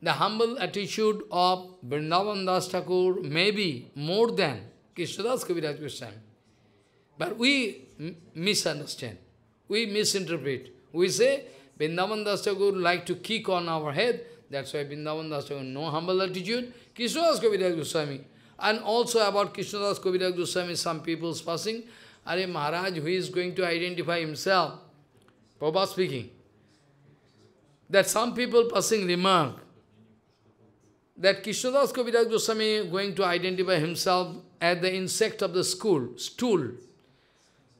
the humble attitude of Vrindavan Das Thakur may be more than Krishnadas Kaviraj Goswami. But we misunderstand, we misinterpret. We say, Vrindavan Das Thakur like to kick on our head, that's why Vrindavan Das Thakur no humble attitude. Krishnadas Kaviraj Goswami. And also about Krishnadas Kaviraj Goswami, some people's passing, Are Maharaj, who is going to identify himself? Prabhupada speaking. That some people passing remark, that Kishnadas Kaviraj Goswami going to identify himself as the insect of the school, stool.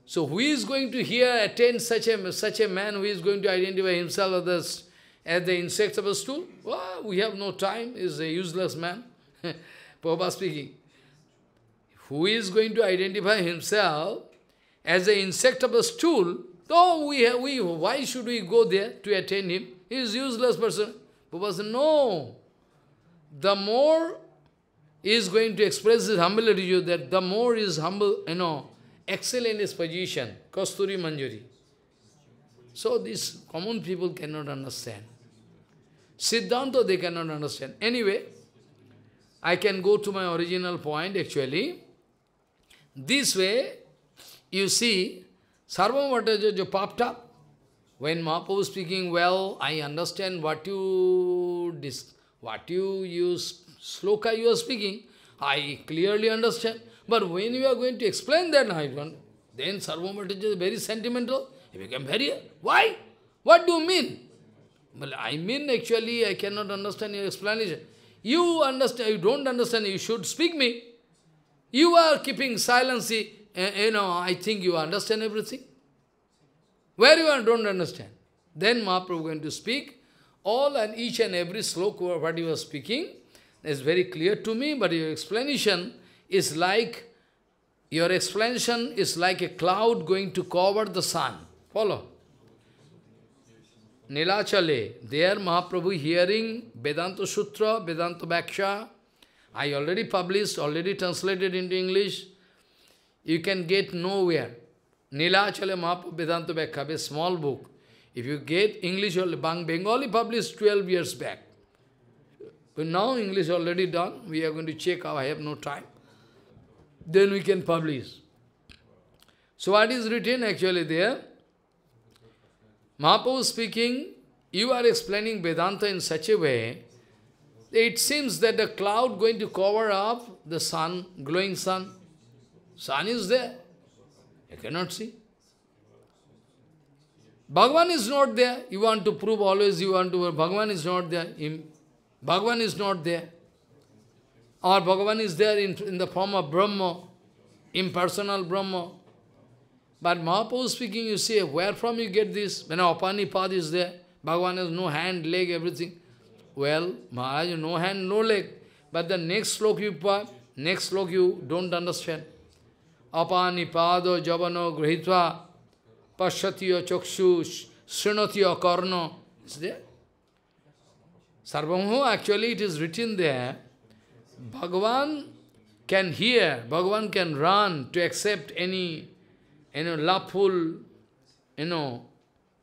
So who is going to here attend such a, such a man who is going to identify himself as the, as the insect of a stool? Well, we have no time, is a useless man. Prabhupada speaking. Who is going to identify himself as the insect of a stool? Oh, we, have, we why should we go there to attend him? He is useless person. Prabhupada said, no the more is going to express his humility to you, that the more is humble, you know, excellent in his position, Kasturi Manjuri. So these common people cannot understand. Siddhanta they cannot understand. Anyway, I can go to my original point actually. This way, you see, Sarvam Vatajajo up when Mahaprabhu speaking, well, I understand what you dis what you use, sloka you are speaking, I clearly understand. But when you are going to explain that, I don't, then Sarvamata is very sentimental. He became very, why? What do you mean? Well, I mean actually, I cannot understand your explanation. You understand, you don't understand, you should speak me. You are keeping silence, eh, eh, you know, I think you understand everything. Where you don't understand. Then Mahaprabhu going to speak, all and each and every sloka what you are speaking is very clear to me, but your explanation is like, your explanation is like a cloud going to cover the sun. Follow. Nilachale, there Mahaprabhu hearing Vedanta Sutra, Vedanta Bhaksha, I already published, already translated into English. You can get nowhere. Nilachale Mahaprabhu Vedanta Bhaksha, a small book. If you get English, Bengali published 12 years back. But now English already done. We are going to check I have no time. Then we can publish. So what is written actually there? Mahaprabhu speaking, you are explaining Vedanta in such a way, it seems that the cloud going to cover up the sun, glowing sun. Sun is there. You cannot see. Bhagavan is not there. You want to prove always, you want to, Bhagavan is not there. Him, Bhagavan is not there. Or Bhagavan is there in, in the form of Brahma, impersonal Brahma. But Mahaprabhu speaking, you say, where from you get this? When Apanipad is there, Bhagavan has no hand, leg, everything. Well, Maharaj, no hand, no leg. But the next slok you next slok you don't understand. Apanipado jabano grihitva Pashyatiya Chakshus, Srinatiya Karna. Is there? Sarvamho, actually it is written there, Bhagavan can hear, Bhagavan can run to accept any, you know, lapul, you know,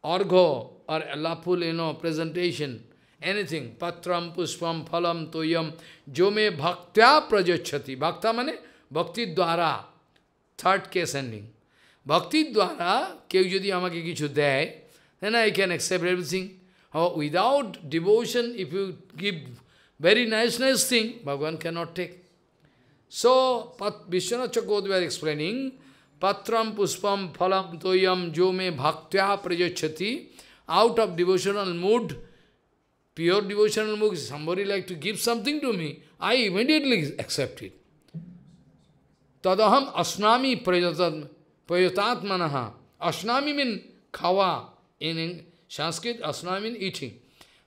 orgo, or lapul, you know, presentation, anything. Patram, puspam, phalam, toyam, jome bhaktya prajachati. Bhakta mane, bhakti dwara. Third case ending. भक्ति द्वारा क्यों जदि कि I can accept everything without devotion if you give very nice nice thing Bhagavan can not take so Vishwanath are explaining पत्रम पुष्पम फलम तोयम जो मे भक्त्या प्रयोजति out of devotional mood pure devotional mood समी like to give something to me I immediately accept it तदहम अस्नामी प्रयोजन पयतात्मन अश्नामी मीन खावा इन संस्कृत अश्नामी mean eating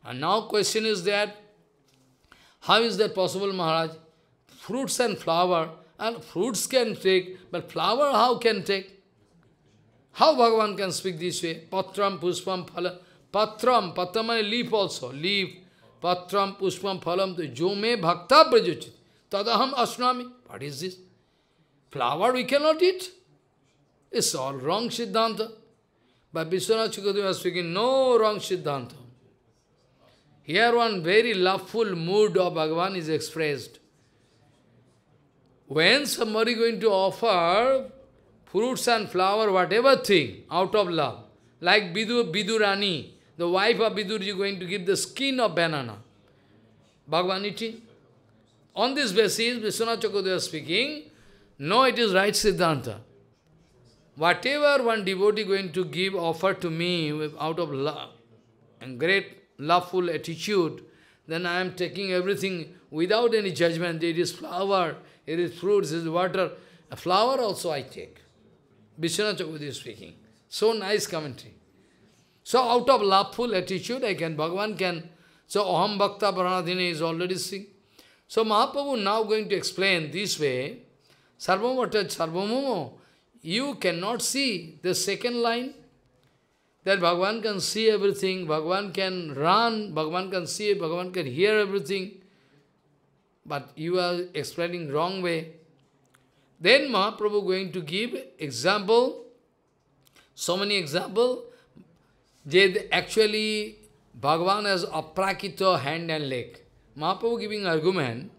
and now question is that how is that possible Maharaj fruits and flower and fruits can take but flower how can take how Bhagavan can speak this way पत्रम पुष्पम फल पत्रम पत्र मैंने लीफ ऑल्सो लीफ पत्रम पुष्पम फलम तो जो मे भक्ता प्रजोचित तद हम अश्नामी what is this flower we can not eat It's all wrong Siddhanta. But Vishwanath Chukadeva was speaking, no wrong Siddhanta. Here one very loveful mood of Bhagavan is expressed. When somebody going to offer fruits and flower, whatever thing, out of love, like Bidu, Bidurani, the wife of Bidur is going to give the skin of banana. Bhagavan eating. On this basis, Vishwanath was speaking, no, it is right Siddhanta. Whatever one devotee going to give, offer to me out of love and great loveful attitude, then I am taking everything without any judgment. It is flower, it is fruits, it is water. A flower also I take. Vishwanath Chakravarti is speaking. So nice commentary. So out of loveful attitude, I can, Bhagavan can. So Aham Bhakta is already seeing. So Mahaprabhu now going to explain this way, Sarvamata Sarvamomo, you cannot see the second line, that Bhagavan can see everything, Bhagavan can run, Bhagavan can see, Bhagavan can hear everything, but you are explaining wrong way. Then Mahaprabhu going to give example, so many example, that actually Bhagavan has aprakito hand and leg. Mahaprabhu giving argument,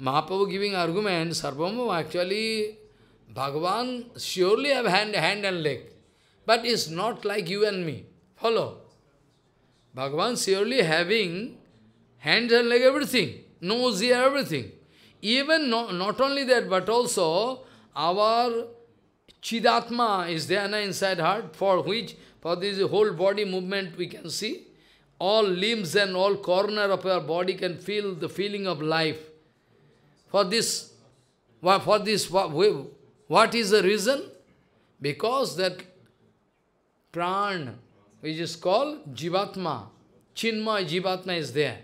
Mahaprabhu giving argument, Sarvama actually Bhagavan surely have hand, hand and leg, but it's not like you and me. Follow. Bhagavan surely having hand and leg, everything, nose, ear, everything. Even no, not only that, but also our Chidatma is there na, inside heart, for which, for this whole body movement we can see. All limbs and all corner of our body can feel the feeling of life. For this, for this what is the reason? Because that pran, which is called Jivatma, Chinmay Jivatma is there.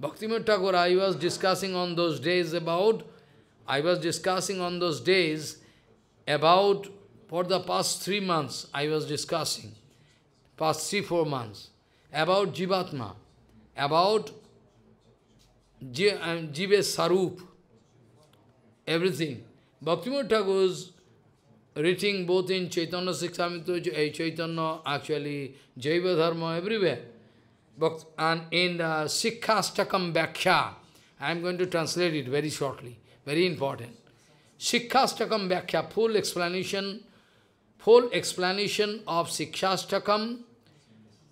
Bhaktivinoda I was discussing on those days about, I was discussing on those days about, for the past three months, I was discussing, past three, four months, about Jivatma, about uh, Jive Sarup, everything. Bhaktivinoda Thakur reading both in Chaitanya Siksamitra, eh, Chaitanya, actually Jaiva Dharma, everywhere. But, and in the Sikhastakam Bhakya, I am going to translate it very shortly, very important. Sikhastakam Bhakya, full explanation, full explanation of Sikhastakam,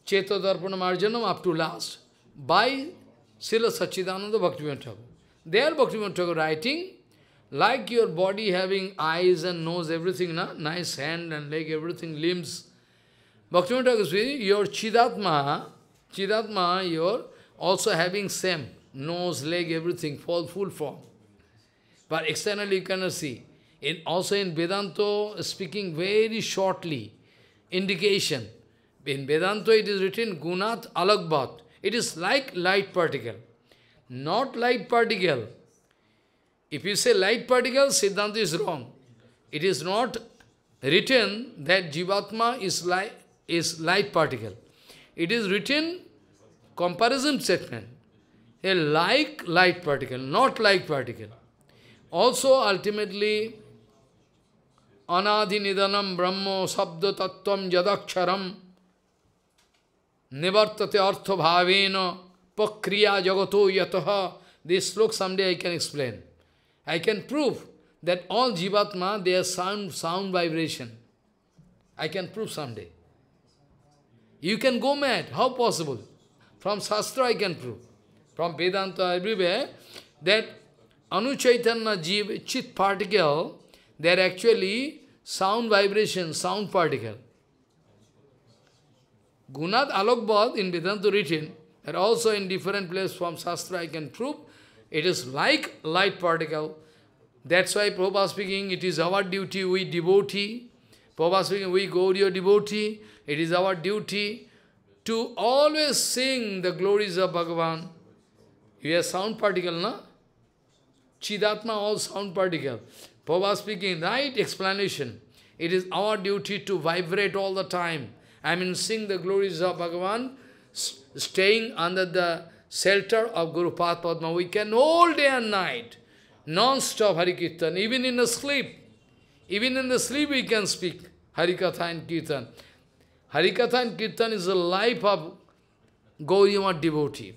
Cheto Dharpana Marjanam up to last, by Srila Sachidananda Bhaktivinoda Thakur. There Bhaktivinoda Thakur writing, like your body having eyes and nose, everything, na? nice hand and leg, everything, limbs. Bhaktivinoda Goswami, your Chidatma, Chidatma, your also having same, nose, leg, everything, full, full form. But externally you cannot see. In, also in Vedanta, speaking very shortly, indication. In Vedanta it is written Gunat Alagbhat. It is like light particle. Not light particle. If you say light particle, Siddhanta is wrong. It is not written that Jivatma is light, is light particle. It is written comparison statement. A like light particle, not like particle. Also, ultimately, nidanam brahmo sabda tattvam jadaksharam nivartate artho bhavena pakriya jagato yataha. This look someday I can explain. I can prove that all Jivatma, they are sound, sound vibration. I can prove someday. You can go mad. How possible? From Shastra I can prove. From Vedanta, everywhere, that Anuchaitanya Jiva Chit particle, they are actually sound vibration, sound particle. Gunad Alokbad in Vedanta written, and also in different places from Shastra I can prove it is like light particle. That's why Prabhupada speaking, it is our duty, we devotee. Prabhupada speaking, we your devotee. It is our duty to always sing the glories of Bhagavan. You are sound particle, no? Chidatma, all sound particle. Prabhupada speaking, right explanation. It is our duty to vibrate all the time. I mean, sing the glories of Bhagavan, staying under the shelter of Guru Padma, we can all day and night, non-stop Hari Kirtan, even in the sleep. Even in the sleep we can speak Harikatha and Kirtan. Harikatha and Kirtan is the life of Gauriyama devotee.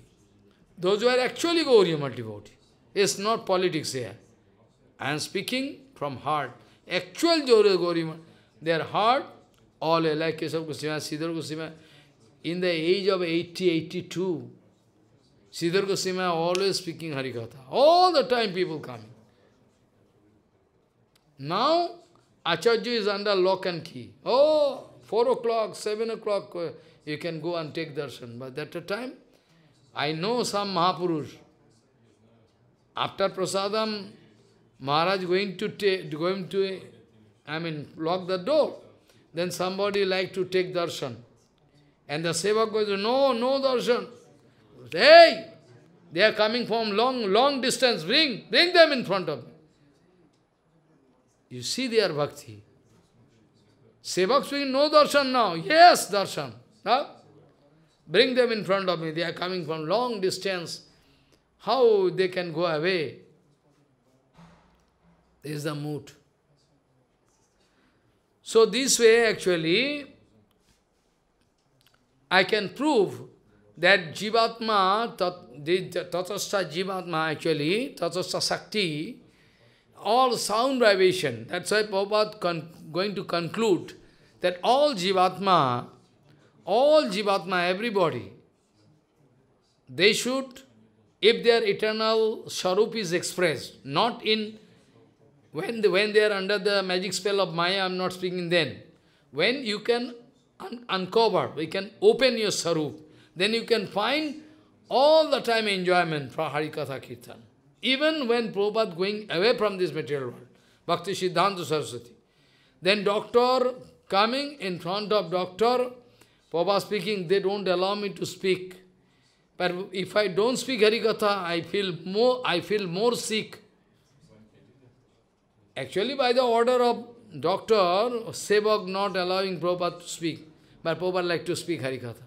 Those who are actually Gauriyama devotee. It's not politics here. I am speaking from heart. Actual Gauriyama, their heart, all like Keshav Goswami, Siddhar Goswami, in the age of 80, 82, Siddhar Goswami always speaking Harikatha. All the time people coming. Now, Acharya is under lock and key. Oh, 4 o'clock, 7 o'clock, uh, you can go and take darshan. But at that time, I know some Mahapurush. After Prasadam, Maharaj going to take, going to, I mean, lock the door. Then somebody like to take darshan. And the seva goes, no, no darshan. Hey! They are coming from long, long distance. Bring, bring them in front of me. You see their bhakti. Sevak speaking, no darshan now. Yes, darshan. Huh? Bring them in front of me. They are coming from long distance. How they can go away? This is the mood. So this way, actually, I can prove that Jivatma, tat, the Jivatma actually, Tatastha Sakti, all sound vibration. That's why Prabhupada going to conclude that all Jivatma, all Jivatma, everybody, they should, if their eternal Sharup is expressed, not in, when they, when they are under the magic spell of Maya, I'm not speaking then, when you can un uncover, we can open your Sharup, then you can find all the time enjoyment for Harikatha Kirtan. Even when Prabhupada going away from this material world, Bhakti Siddhanta Saraswati. Then doctor coming in front of doctor, Prabhupada speaking, they don't allow me to speak. But if I don't speak Harikatha, I feel more, I feel more sick. Actually, by the order of doctor, Sevak not allowing Prabhupada to speak. But Prabhupada like to speak Harikatha.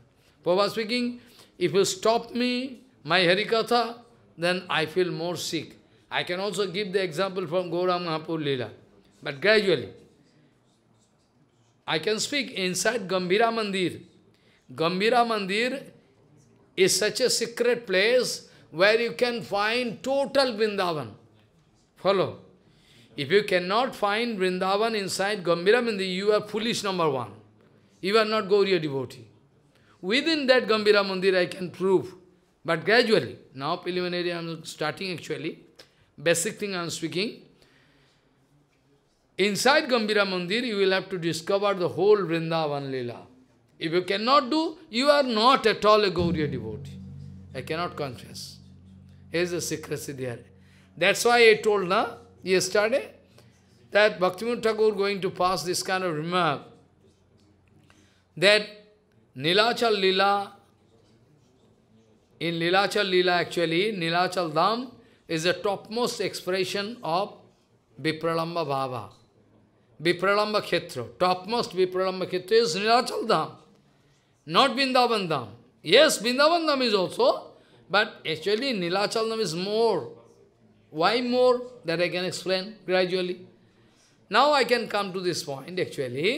Prabhupada speaking, if you stop me, my Harikatha, then I feel more sick. I can also give the example from Gaurang Mahapur Leela. But gradually, I can speak inside Gambira Mandir. Gambira Mandir is such a secret place where you can find total Vrindavan. Follow. If you cannot find Vrindavan inside Gambira Mandir, you are foolish number one. You are not Gauriya devotee. Within that Gambira Mandir I can prove. But gradually, now preliminary I am starting actually, basic thing I am speaking. Inside Gambira Mandir, you will have to discover the whole Vrindavan Leela. If you cannot do, you are not at all a Gauriya devotee. I cannot confess. Here is the secrecy there. That's why I told na, yesterday that Bhaktivinoda Thakur going to pass this kind of remark that Nilachal लीला in Nilachal लीला actually Nilachal Dham is the most expression of विप्रलम्ब बाबा विप्रलम्ब क्षेत्र most विप्रलम्ब क्षेत्र is Nilachal Dham not Vrindavan Dham yes Vrindavan Dham is also but actually Nilachal Dham is more why more that I can explain gradually now I can come to this point actually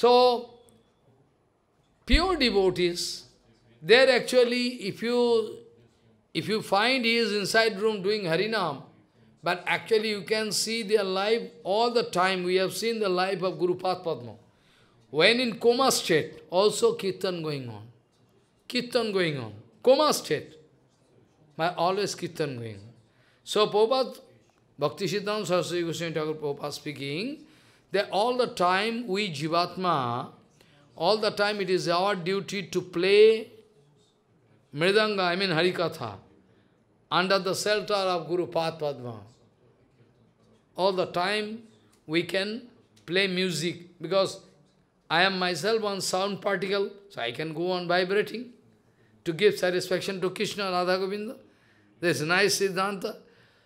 so Pure devotees, they're actually, if you, if you find he is inside room doing Harinam, but actually you can see their life all the time. We have seen the life of Guru Padma. When in coma state, also Kirtan going on. Kirtan going on. Coma state. My always Kirtan going on. So Prabhupada, Bhakti Siddhanta Saraswati Goswami Thakur Prabhupada speaking, that all the time we Jivatma, all the time it is our duty to play Mridanga, I mean Harikatha, under the shelter of Guru Padma. All the time we can play music, because I am myself one sound particle, so I can go on vibrating to give satisfaction to Krishna, Radha Govinda. This nice Siddhanta.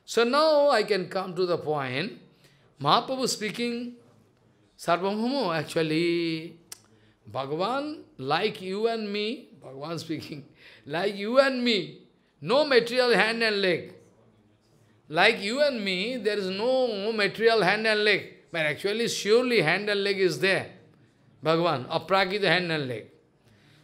So now I can come to the point. Mahaprabhu speaking, Sarvamhamo actually Bhagavan, like you and me, Bhagavan speaking, like you and me, no material hand and leg. Like you and me, there is no material hand and leg. But actually, surely hand and leg is there. Bhagavan, aprakita hand and leg.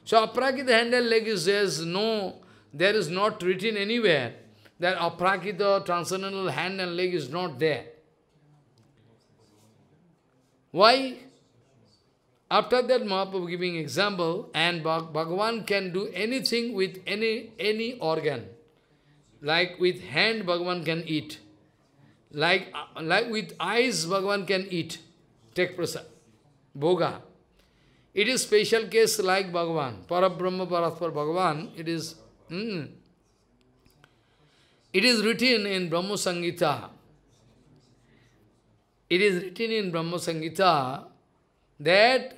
So aprakita hand and leg is there is no, there is not written anywhere that aprakita transcendental hand and leg is not there. Why? After that, Mahaprabhu giving example, and Bhagavan can do anything with any, any organ. Like with hand, Bhagavan can eat. Like, uh, like with eyes, Bhagavan can eat. Take prasad. Bhoga. It is special case like Bhagavan. Parabrahma Parathpar Bhagavan. It is... Mm, it is written in Brahma Sangita. It is written in Brahma Sangita that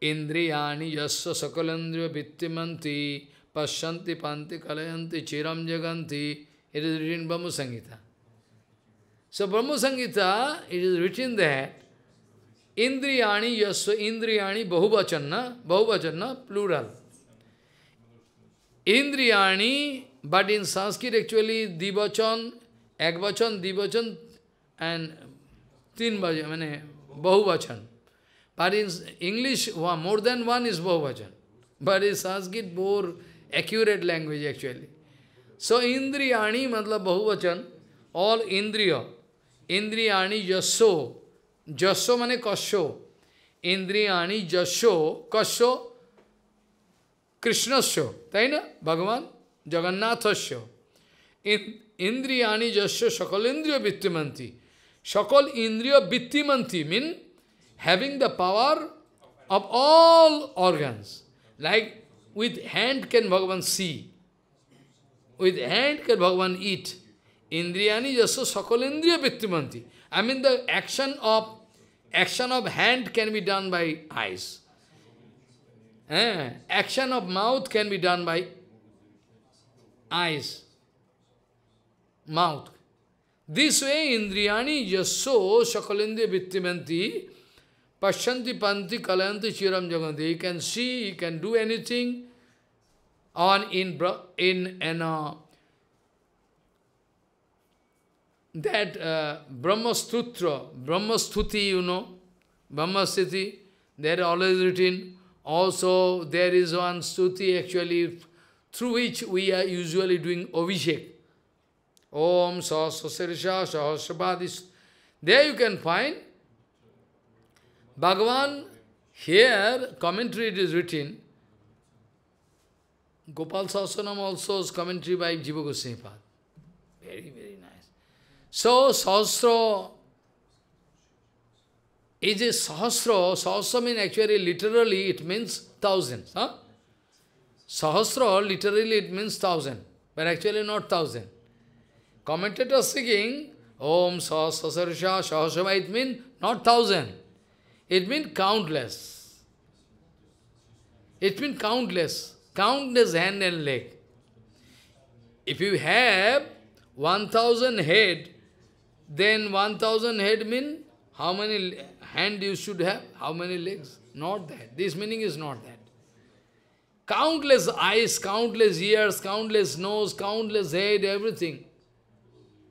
Indriyani yasya sakalendriya vittimanti pasyanti panti kalayanti chiram jaganti. It is written in Brahma Sangita. So Brahma Sangita, it is written that Indriyani yasya, Indriyani bahuvachanna, bahuvachanna plural. Indriyani, but in Sanskrit actually divachan, agvachan, divachan and tin bhajan, Bahuvachan. But in English, one, more than one is Bahuvachan. But in Sanskrit, more accurate language actually. So Indriyani, matlab Bahuvachan, all Indriya. Indriyani jasso. Jasso mane kasho. Indriyani jasso. Kasho. Krishna sho. Taina? Bhagavan? Jagannathasyo. In, ইন্দ্রিয়ানি যস্য shakal Indriya বিত্তমন্তি Shakal indriya vittimanti mean having the power of all organs. Like with hand can Bhagavan see. With hand can Bhagavan eat. Indriyani jaso shakal indriya vittimanti. I mean the action of action of hand can be done by eyes. Eh? Action of mouth can be done by eyes, mouth. This way, Indriyani yaso Shakalindi, vittimanti pashanti panti kalanti chiram jaganti. He can see, He can do anything on in in an uh, that uh, Brahma stuti. you know, Brahma stuti. there always written. Also, there is one stuti actually through which we are usually doing avishek. Om Sahasrasirsha Sahasrabadis. There you can find Bhagavan, here commentary it is written. Gopal Sahasranam also is commentary by Jiva Goswami Very, very nice. So, Sahasra is a Sahasra. Sahasra means actually, literally, it means thousands. Huh? Sahasra, literally, it means thousand. But actually, not thousand. Commentator speaking, Om Sahasrasha Sahasrama, it means not thousand. It means countless. It means countless. Countless hand and leg. If you have 1000 head, then 1000 head means how many hand you should have, how many legs. Not that. This meaning is not that. Countless eyes, countless ears, countless nose, countless head, everything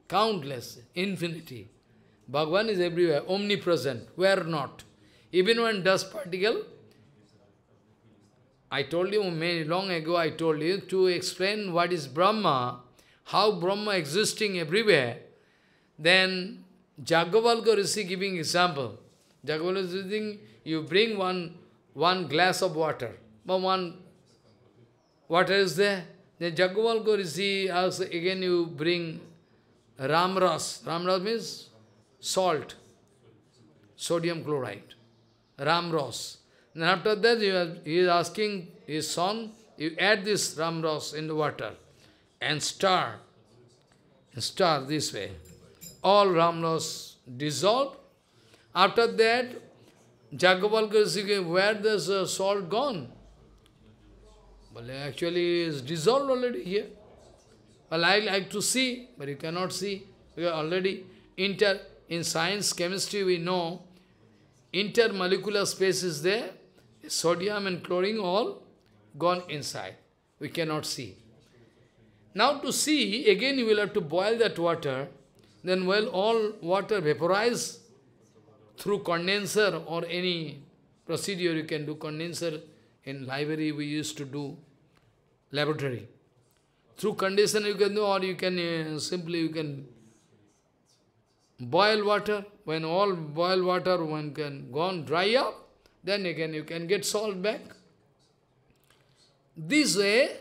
countless, infinity. Bhagwan is everywhere, omnipresent, where not. Even when dust particle, I told you many long ago, I told you to explain what is Brahma, how Brahma existing everywhere, then Jagavalka Rishi giving example. Jagavalka is giving, you bring one, one glass of water, but one water is there. Then Jagavalka Rishi, also again you bring Ramras. Ramras means salt, sodium chloride. Ramras. And after that, he, is asking his son, you add this Ramras in the water and stir, stir this way. All Ramras dissolve. After that, Jagapalka is saying, where does the salt gone? Well, actually, it's dissolved already here. Well, I like to see, but you cannot see. are already inter in science, chemistry, we know intermolecular space is there. Sodium and chlorine all gone inside. We cannot see. Now to see, again you will have to boil that water. Then well, all water vaporize through condenser or any procedure you can do. Condenser in library we used to do, laboratory. Through condition you can do or you can uh, simply you can boil water. When all boil water one can gone dry up, then again you can get salt back. This way,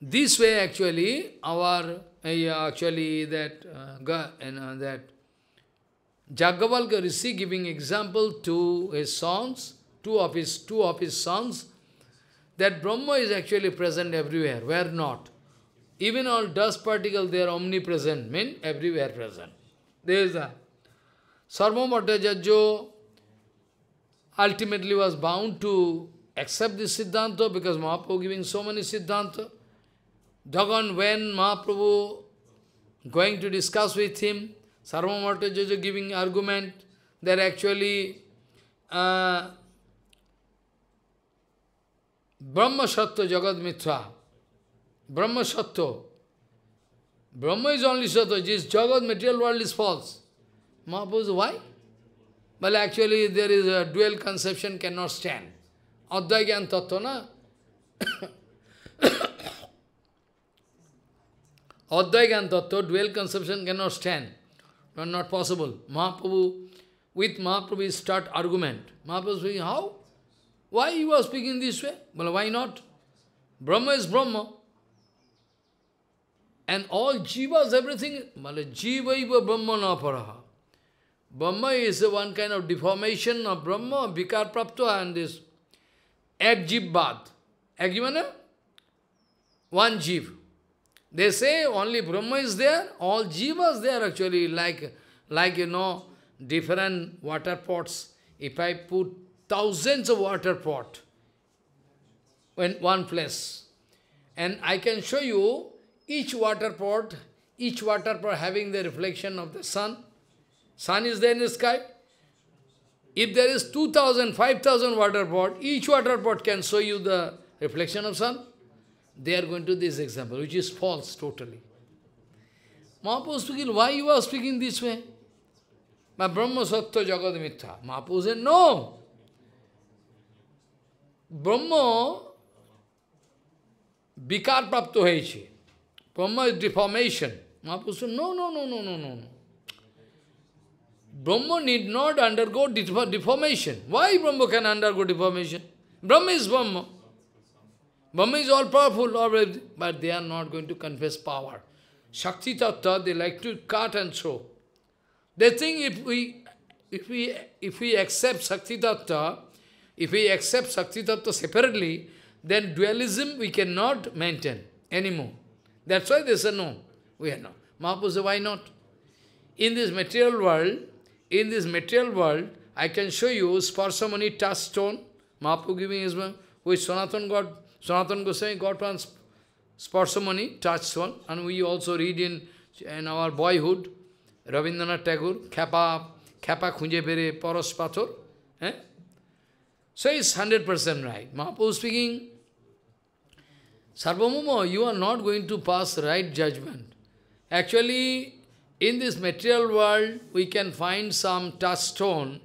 this way actually our uh, actually that uh, and uh, that Jagavalka Rishi giving example to his sons, two of his two of his sons, that Brahma is actually present everywhere, where not. Even all dust particles, they are omnipresent, mean everywhere present. There is a Sarvam Bhattacharya ultimately was bound to accept this Siddhanta because Mahaprabhu giving so many Siddhanta. Dagan, when Mahaprabhu going to discuss with him, Sarvam Bhattacharya giving argument that actually uh, ब्रह्म सत्य जगत मिथ्या ब्रह्म सत्य ब्रह्म is only सत्य जिस जगत मेटेरियल वर्ल्ड इज फॉल्स महापुरुष वाई बल actually there is a dual conception can not stand अद्वै ज्ञान तत्व ना अद्वै ज्ञान तत्व dual conception can not stand not possible Mahaprabhu with Mahaprabhu start argument Mahaprabhu how Why you are speaking this way? Well, why not? Brahma is Brahma. And all jivas, everything, well, jiva brahma na paraha. Brahma is one kind of deformation of Brahma, vikar prapta and this ek jiv Ek One jiv. They say only Brahma is there, all jivas there actually, like, like you know, different water pots. If I put thousands of water pot in one place. And I can show you each water pot, each water pot having the reflection of the sun. Sun is there in the sky. If there is 2,000, 5,000 water pot, each water pot can show you the reflection of sun. They are going to this example, which is false totally. Mahaprabhu speaking, why you are speaking this way? My Brahma Sattva Jagat Mithya. Mahaprabhu said, no. ব্রহ্ম বিকার প্রাপ্ত হয়েছে is is deformation. মহাপুরুষ no, no, no, no, no, no, no. Brahma need not undergo deformation. Why Brahma can undergo deformation? Brahma is Brahma. Brahma is all powerful, already, but they are not going to confess power. Shakti Tattva, they like to cut and throw. They think if we if we if we accept Shakti Tattva, if we accept Shakti Tattva separately, then dualism we cannot maintain anymore. That's why they say no, we are not. Mahaprabhu said, why not? In this material world, in this material world, I can show you Sparsamani touch stone, Mahaprabhu giving his one, which Sanatana God, Sanatana Goswami got one Sparsamani touch stone, and we also read in, in our boyhood, Ravindranath Tagore, Khapa, Khapa Khunje Bere Paras Pathor, eh? So it's 100% right. Mahaprabhu speaking, Sarvamomo, you are not going to pass right judgment. Actually, in this material world, we can find some touchstone.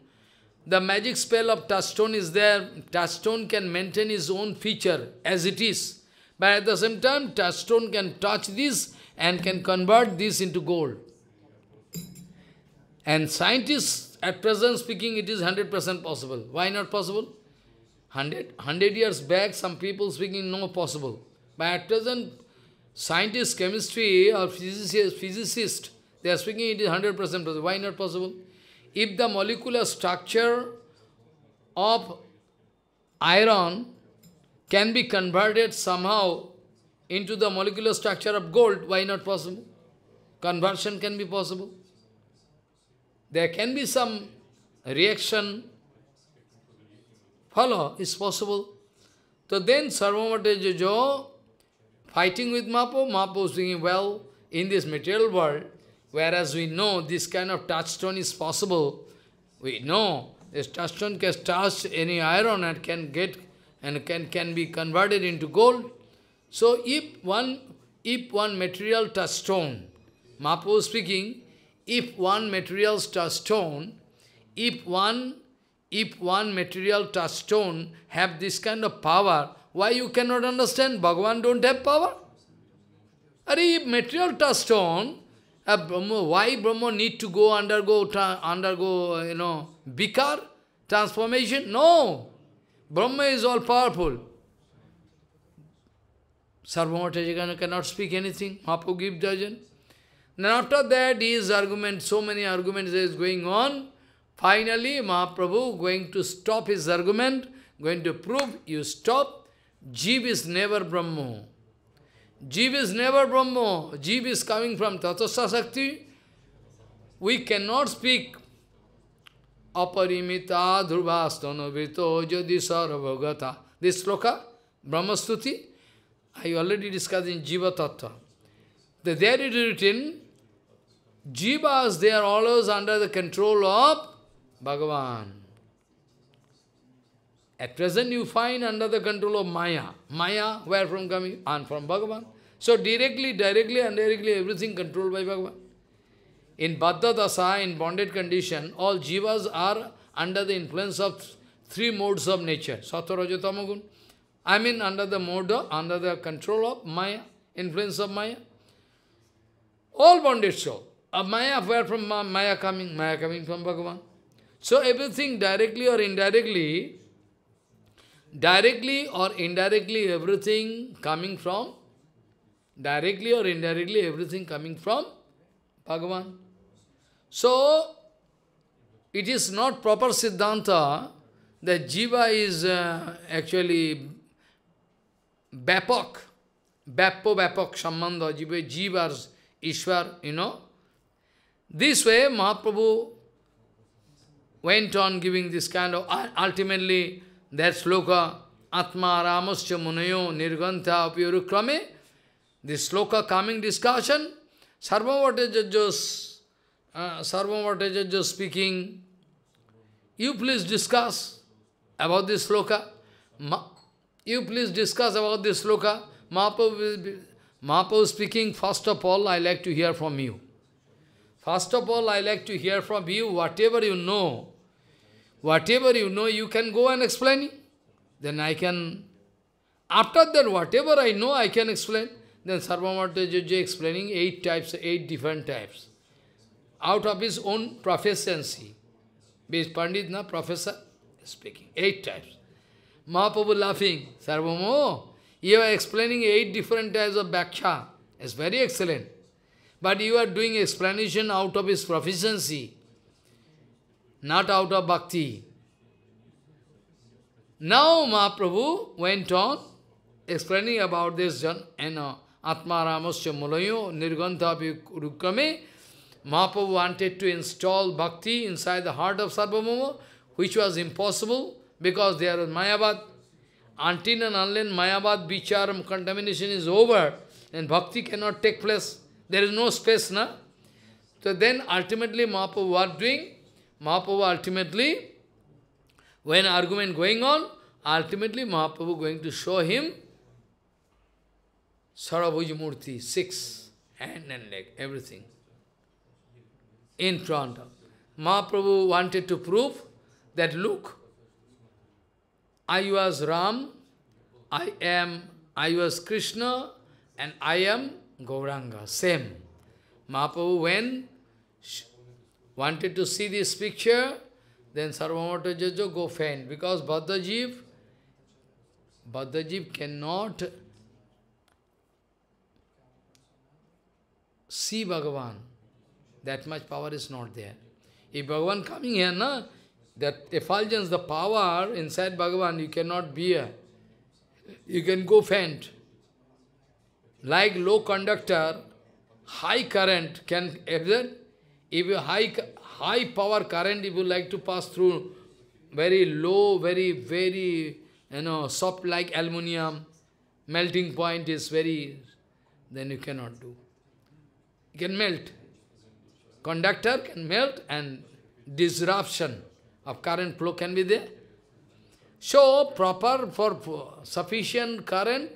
The magic spell of touchstone is there. Touchstone can maintain his own feature as it is. But at the same time, touchstone can touch this and can convert this into gold. And scientists, at present speaking, it is 100% possible. Why not possible? 100, 100 years back, some people speaking, no possible. But at present, scientists, chemistry or physicists, physicist, they are speaking it is 100% possible. Why not possible? If the molecular structure of iron can be converted somehow into the molecular structure of gold, why not possible? Conversion can be possible. There can be some reaction follow, it's possible. So then Sarvamate Jojo fighting with Mapo, Mapo doing well in this material world, whereas we know this kind of touchstone is possible. We know this touchstone can touch any iron and can get and can, can be converted into gold. So if one if one material touchstone, Mapo speaking, if one material touchstone, if one if one material touchstone stone have this kind of power, why you cannot understand Bhagavan don't have power? Are if material touchstone, stone, Brahma, why Brahma need to go undergo, undergo, you know, vikar, transformation? No! Brahma is all-powerful. Sarvamata cannot speak anything. Mahaprabhu give judgment. Then after that, his argument, so many arguments is going on. Finally, Mahaprabhu going to stop his argument, going to prove, you stop, Jeev is never Brahmo. Jeev is never Brahmo. Jeev is coming from Tatasa Shakti. We cannot speak aparimita dhruvastanavito jadi This sloka, Brahma Stuti, I already discussed in Jiva Tattva. The, there it is written, Jivas, they are always under the control of Bhagavan. At present you find under the control of Maya. Maya, where from coming? And from Bhagavan. So directly, directly, and indirectly, everything controlled by Bhagavan. In Bhatta Dasa, in bonded condition, all jivas are under the influence of three modes of nature, Sattva, I mean under the mode, of, under the control of Maya, influence of Maya. All bonded soul. A Maya, where from Maya coming? Maya coming from Bhagavan. So everything directly or indirectly, directly or indirectly everything coming from, directly or indirectly everything coming from Bhagavan. So it is not proper Siddhanta that Jiva is uh, actually Bapak, Bapo Bapak Sambandha, Jiva, Jiva's Ishwar, you know. This way Mahaprabhu went on giving this kind of, ultimately, that sloka, Atma ramascha Munayo Nirgantha Apirukrame, this sloka coming discussion, Sarvavatajajos, uh, Sarvavatajajos speaking, you please discuss about this sloka. Ma you please discuss about this sloka. Mahaprabhu, Mahaprabhu speaking, first of all, I like to hear from you. First of all, I like to hear from you whatever you know. Whatever you know, you can go and explain. Then I can, after that, whatever I know, I can explain. Then Sarvamata Jujja explaining eight types, eight different types. Out of his own proficiency. This Pandit, na, professor, speaking. Eight types. Mahaprabhu laughing, Sarvamo, oh, you are explaining eight different types of Bhaksha. It's very excellent. But you are doing explanation out of his proficiency, not out of bhakti. Now Mahaprabhu went on explaining about this Jan and uh, Atma Ramasya Mulayo Nirgantapi Rukkame. Mahaprabhu wanted to install bhakti inside the heart of Sarvamama, which was impossible because they are Mayavad. Until and unless Mayavad, Bicharam contamination is over, then bhakti cannot take place. There is no space, na? So then ultimately Mahaprabhu what doing? Mahaprabhu ultimately, when argument going on, ultimately Mahaprabhu going to show him Sarabhujamurti, six, hand and leg, everything. In front. Mahaprabhu wanted to prove that look, I was Ram, I am, I was Krishna, and I am Gauranga, same. Mahaprabhu, when wanted to see this picture, then Sarvamata Jajo go faint, because Bhadrajiv, Bhadrajiv cannot see Bhagavan. That much power is not there. If Bhagavan coming here, na, that effulgence, the power inside Bhagavan, you cannot bear. You can go faint. Like low conductor, high current can absorb. If you high, high power current, if you like to pass through very low, very, very, you know, soft like aluminium, melting point is very, then you cannot do. You can melt. Conductor can melt and disruption of current flow can be there. So, proper for sufficient current,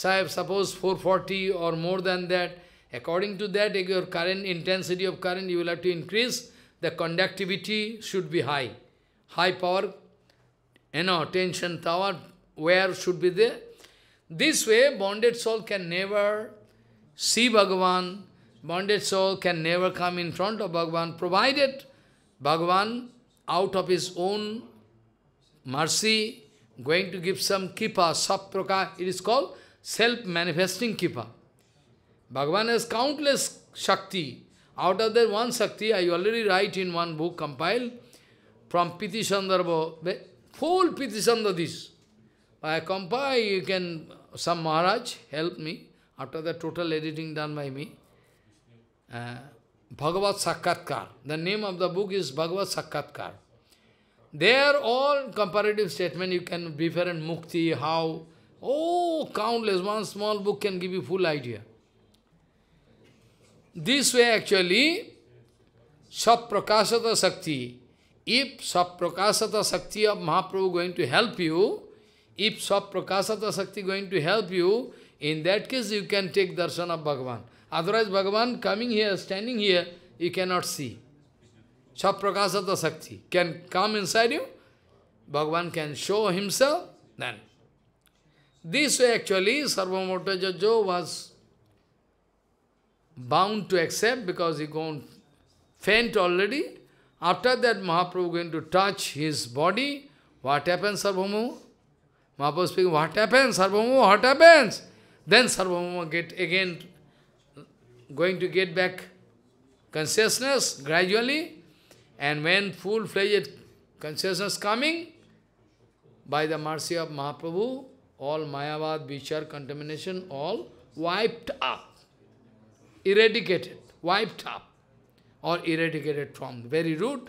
Sahib, suppose 440 or more than that, according to that, your current intensity of current, you will have to increase. The conductivity should be high. High power, you know, tension tower, where should be there. This way, bonded soul can never see Bhagavan. Bonded soul can never come in front of Bhagavan, provided Bhagavan, out of his own mercy, going to give some kippa, saproka, it is called self-manifesting Kipa. Bhagavan has countless Shakti. Out of that one Shakti, I already write in one book, compiled, from Piti Sandarbha, full Piti Sandadis. I compile, you can, some Maharaj help me, after the total editing done by me. Uh, Bhagavad Sakatkar. The name of the book is Bhagavad Sakatkar. There all comparative statement you can different mukti, how Oh, countless, one small book can give you full idea. This way actually, Saprakasata Sakti, if Saprakasata Sakti of Mahaprabhu going to help you, if Saprakasata Sakti going to help you, in that case you can take darshan of Bhagavan. Otherwise Bhagavan coming here, standing here, you cannot see. Saprakasata Sakti can come inside you, Bhagavan can show himself, then this way actually Sarvamota Jajo was bound to accept because he gone faint already. After that Mahaprabhu going to touch his body. What happens Sarvamo? Mahaprabhu speaking, what happens Sarvamo? What happens? Then Sarvamo get again going to get back consciousness gradually. And when full-fledged consciousness coming, by the mercy of Mahaprabhu, all Mayavad, Vichar, contamination, all wiped up, eradicated, wiped up, or eradicated from the very root.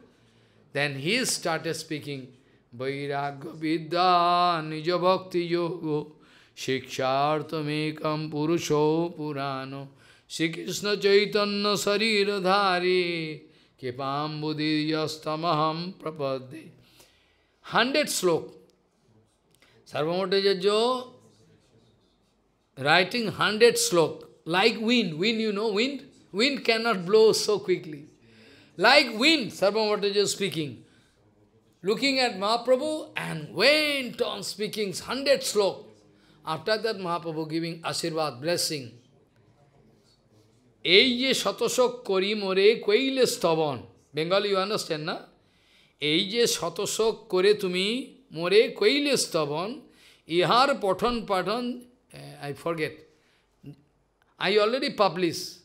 Then he started speaking, Vairagya Vidya Nija Bhakti Yoga Shikshārtamekam Purusho Purano Shri Krishna Chaitanya Sariradhari Kipam yastamaham Prapadde 100 slok Sarvamatajajo writing hundred slok, like wind, wind you know, wind? Wind cannot blow so quickly. Like wind, Sarvamatajajo speaking. Looking at Mahaprabhu and went on speaking hundred slok. After that Mahaprabhu giving asirvad, blessing. এই যে kori করি মোরে কৈলে Bengali, you understand, na? Eye এই যে tumi করে তুমি more koile stavan, ihar potan potan. I forget. I already published.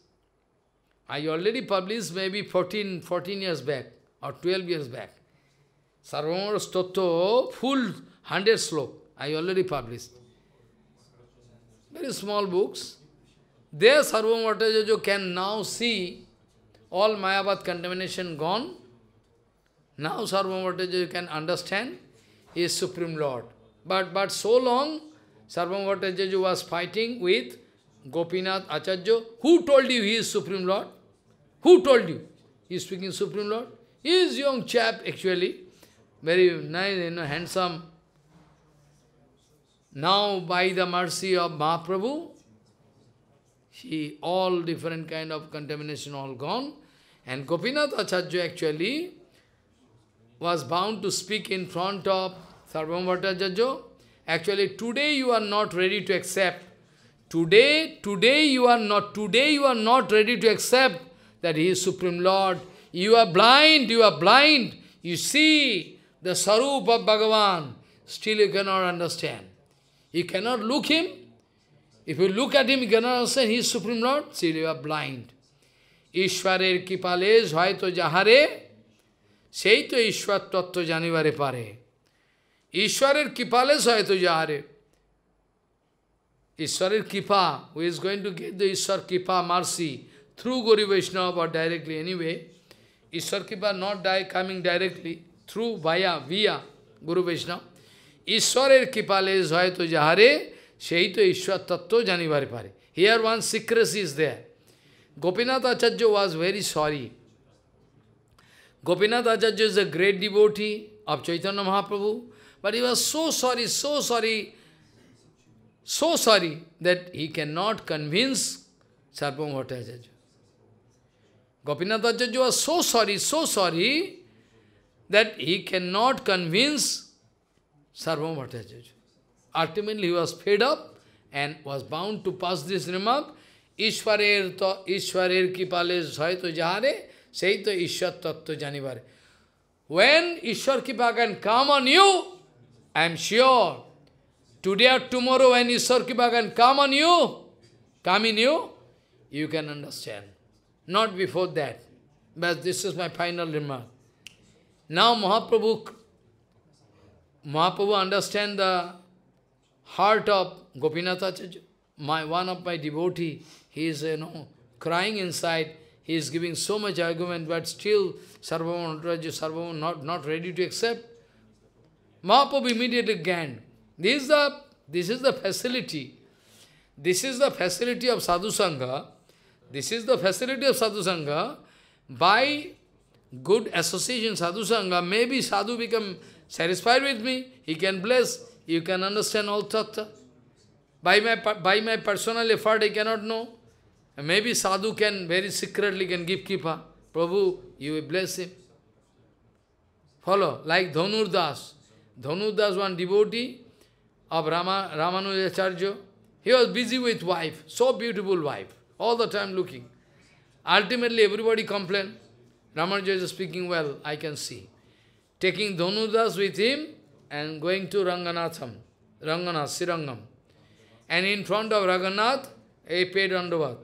I already published maybe 14, 14 years back or 12 years back. Sarvamara Stotto, full 100 slok. I already published. Very small books. There Sarvamara Bhattachajo can now see all Mayavad contamination gone. Now Sarvamara Bhattachajo can understand he is Supreme Lord. But, but so long, Sarvam Sarvamvatajaji was fighting with Gopinath Acharya. Who told you he is Supreme Lord? Who told you? He is speaking Supreme Lord. He is young chap actually, very nice, you know, handsome. Now, by the mercy of Mahaprabhu, he, all different kind of contamination all gone. And Gopinath Acharya actually, was bound to speak in front of Sarvamvatajajo. Actually, today you are not ready to accept. Today, today you are not, today you are not ready to accept that He is Supreme Lord. You are blind, you are blind. You see the Sarup of Bhagavan. Still you cannot understand. You cannot look Him. If you look at Him, you cannot understand He is Supreme Lord. Still you are blind. Ishwarer kipales hoyto jahare সেই তো ঈশ্বর তত্ত্ব জানিবারে পারে ঈশ্বরের কৃপালেস হয়তো যাহারে ঈশ্বরের কৃপা who is going to get the ঈশ্বর কৃপা mercy through Guru Vaishnava or directly anyway. Ishwar Kipa not die coming directly through via via Guru Vaishnava. Ishwarer Kipa lays hoyto jahare, shei to Ishwar tattva janibare pare. Here one secrecy is there. Gopinath Acharya was very sorry. Gopinath Acharya is a great devotee of Chaitanya Mahaprabhu, but he was so sorry, so sorry, so sorry that he cannot convince Sarvam Bhattacharya. Gopinath Acharya was so sorry, so sorry that he cannot convince Sarvam Bhattacharya. Ultimately, he was fed up and was bound to pass this remark. Ishwarer to Ishwarer kipale saito jahare সেই তো ঈশ্বর তত্ত্ব জানিবার when ঈশ্বর কৃপা can come on you I am sure today or tomorrow when ঈশ্বর কৃপা can come on you come in you you can understand not before that ব্যাস this is my final remark now Mahaprabhu Mahaprabhu understand the heart of Gopinath Acharya. My, one of my devotee, he is, you know, crying inside. He is giving so much argument, but still Sarvamon, Raju, not, not ready to accept. Mahaprabhu immediately gained. This is the this is the facility. This is the facility of Sadhu Sangha. This is the facility of Sadhu Sangha. By good association Sadhu Sangha, maybe Sadhu become satisfied with me. He can bless. You can understand all tattva. By my, by my personal effort, I cannot know. And maybe sadhu can very secretly can give kipa. Prabhu, you will bless him. Follow, like Dhanur Das. Das, one devotee of Rama, Ramanuja charjo. He was busy with wife, so beautiful wife, all the time looking. Ultimately, everybody complained. Ramanuja is speaking well, I can see. Taking Dhanudas with him and going to Ranganatham, Ranganath, Sirangam. And in front of Raganath, he paid underbath.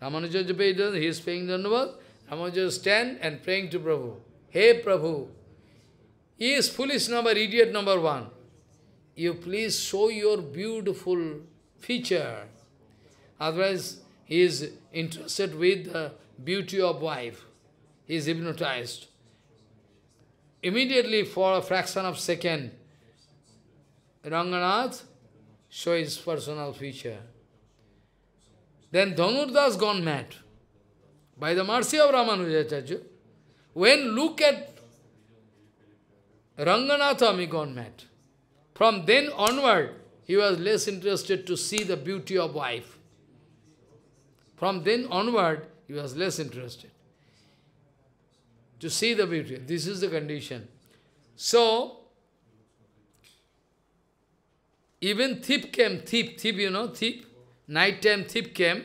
Ramanuja pay he is paying Dandavad. Ramanuja stand and praying to Prabhu. Hey Prabhu, he is foolish number, idiot number one. You please show your beautiful feature. Otherwise, he is interested with the beauty of wife. He is hypnotized. Immediately, for a fraction of second, Ranganath shows his personal feature. Then Dhanurdas gone mad. By the mercy of Ramanujacharya, when look at Ranganatha, gone mad. From then onward, he was less interested to see the beauty of wife. From then onward, he was less interested to see the beauty. This is the condition. So, even thief came, thief, thief, you know, thief night time thief came,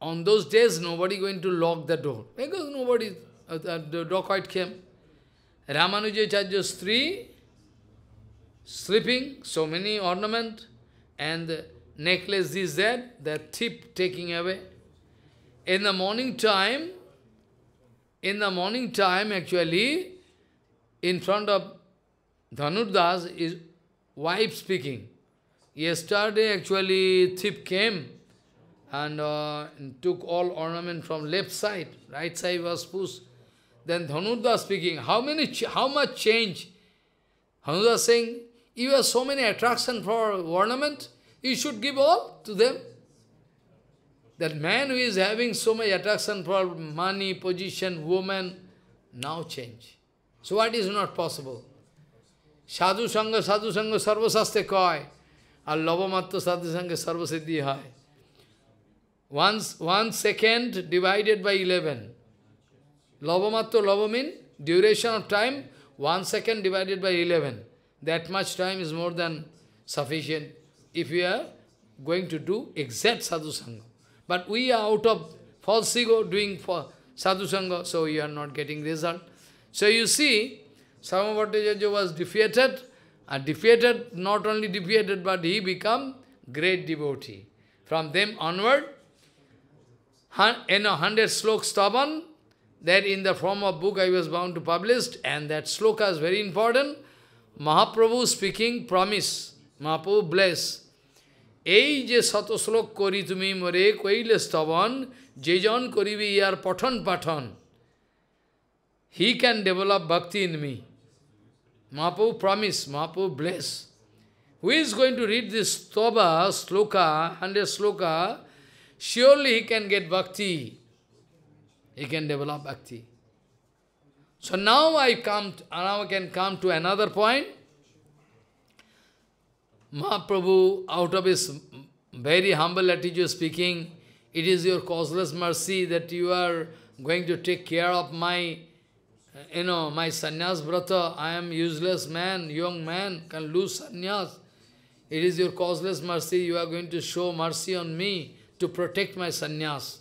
on those days nobody going to lock the door, because nobody, uh, uh the quite came. Ramanujacharya's three, sleeping, so many ornament, and necklace this, that, the thief taking away. In the morning time, in the morning time actually, in front of Dhanudas is wife speaking. Yesterday, actually, thief came and uh, took all ornament from left side. Right side was pushed. Then Dhanudha speaking, how many, how much change? Dhanudha saying, you have so many attraction for ornament, you should give all to them. That man who is having so much attraction for money, position, woman, now change. So what is not possible? Sadhu Sangha, Sadhu Sangha, Sarva Saste আর লবমাত্র সাথে সঙ্গে সর্বসিদ্ধি হয় one one second divided by eleven লবমাত্র লব mean duration of time, 1 second divided by 11. That much time is more than sufficient if we are going to do exact sadhu But we are out of false ego doing for sadhu so you are not getting result. So you see, Samavattajaja was defeated and defeated, not only defeated, but he become great devotee. From them onward, in a hundred slokas, stavan, that in the form of book I was bound to publish, and that sloka is very important. Mahaprabhu speaking promise, Mahaprabhu bless. এই যে শতশ্লোক করি তুমি মোরে কইলে স্তবন যেজন করিবি ইয়ার পঠন পাঠন he can develop bhakti in me Mahaprabhu promise, Mahaprabhu bless. Who is going to read this Toba, sloka, 100 sloka, surely he can get bhakti. He can develop bhakti. So now I come, to, now I can come to another point. Mahaprabhu, out of his very humble attitude speaking, it is your causeless mercy that you are going to take care of my you know, my sannyas brother, I am useless man, young man, can lose sannyas. It is your causeless mercy, you are going to show mercy on me to protect my sannyas.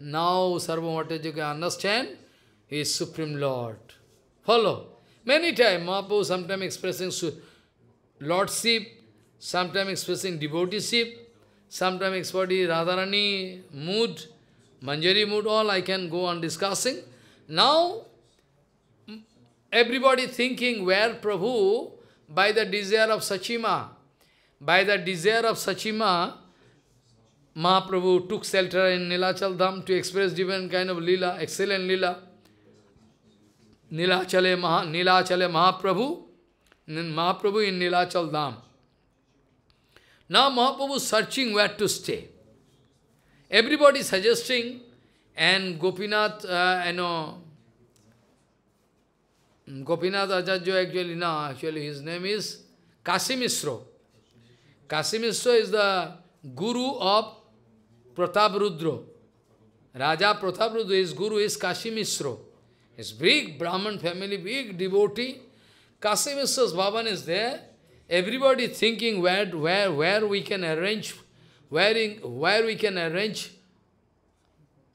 Now, Sarvamata, you can understand, he is Supreme Lord. Follow. Many times, Mahaprabhu sometimes expressing lordship, sometimes expressing devoteeship, sometimes expressing Radharani mood, Manjari mood, all I can go on discussing. Now, Everybody thinking where Prabhu, by the desire of Sachima, by the desire of Sachima, Mahaprabhu took shelter in Nilachal Dham to express different kind of lila, excellent lila. Nilachale, Maha, Nilachale Mahaprabhu, Mahaprabhu in Nilachal Dham. Now Mahaprabhu is searching where to stay. Everybody suggesting, and Gopinath, uh, you know, Mm, Gopinath Acharya actually, no, actually his name is Kasimisro. Kasimisro is the guru of Prataprudra. Raja Prataprudra, his guru is Kasimisro. His big Brahman family, big devotee. Kasimisro's Bhavan is there. Everybody thinking where, where, where we can arrange, where, in, where we can arrange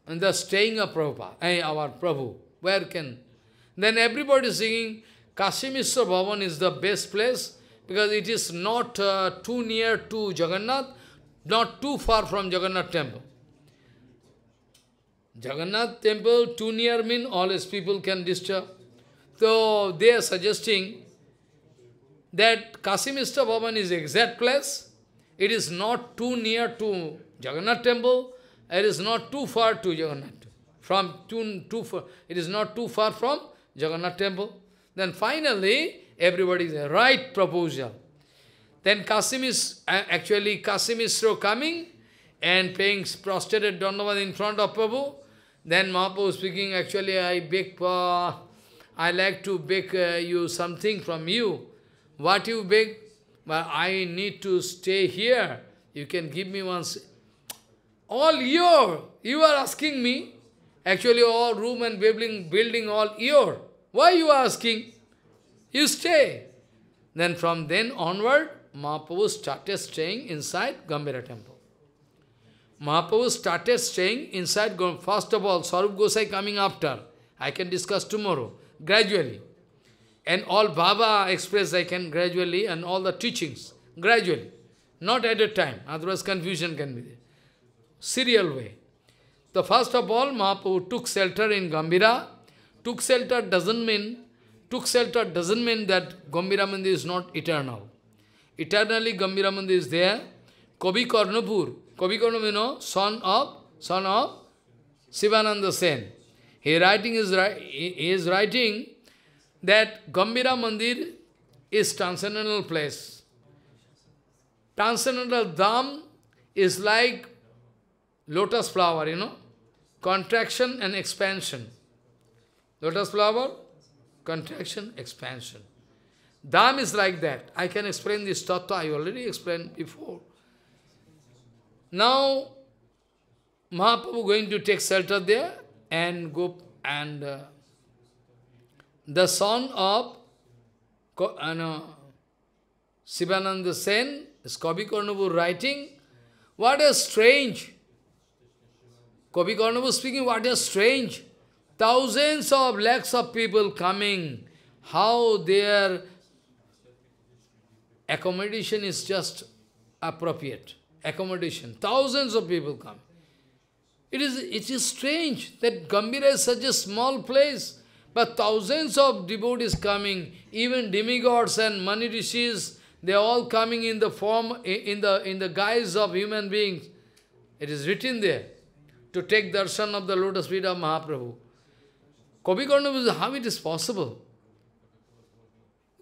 and the staying of Prabhupada, eh, our Prabhu. Where can then everybody singing, Kashimishra Bhavan is the best place because it is not uh, too near to Jagannath, not too far from Jagannath temple. Jagannath temple, too near means always people can disturb. So they are suggesting that Kasimista Bhavan is exact place. It is not too near to Jagannath temple. It is not too far to Jagannath. From too, too far, it is not too far from Jagannath temple. Then finally, everybody is right proposal. Then Kasim is, actually Kasim is so coming and paying prostrate at Dandavad in front of Prabhu. Then Mahaprabhu speaking, actually I beg I like to beg uh, you something from you. What you beg? But I need to stay here. You can give me once. All your, you are asking me. Actually all room and building, building all your. Why you asking? You stay. Then from then onward, Mahaprabhu started staying inside Gambira temple. Mahaprabhu started staying inside, first of all, Sarup Gosai coming after. I can discuss tomorrow, gradually. And all Baba express I can gradually, and all the teachings, gradually. Not at a time, otherwise confusion can be there. Serial way. The first of all, Mahaprabhu took shelter in Gambira, Took shelter doesn't mean, took shelter doesn't mean that Gambira Mandir is not eternal. Eternally Gambira Mandir is there. Kobi Karnapur, Kobi Karnapur, you know, son of, son of Sivananda Sen. He writing is, he is writing that Gambira Mandir is transcendental place. Transcendental Dham is like lotus flower, you know, contraction and expansion. Lotus flower, contraction, expansion. Dham is like that. I can explain this tattva, I already explained before. Now, Mahaprabhu going to take shelter there and go and uh, the son of uh, no, Sivananda Sen, is Kobi Kornabu writing, what a strange, Kobi Kornabu speaking, what a strange, Thousands of lakhs of people coming, how their accommodation is just appropriate. Accommodation, thousands of people come. It is, it is strange that Gambira is such a small place, but thousands of devotees coming, even demigods and money rishis, they are all coming in the form, in the, in the guise of human beings. It is written there, to take darshan of the lotus feet of Mahaprabhu. Kopikarna, how it is possible?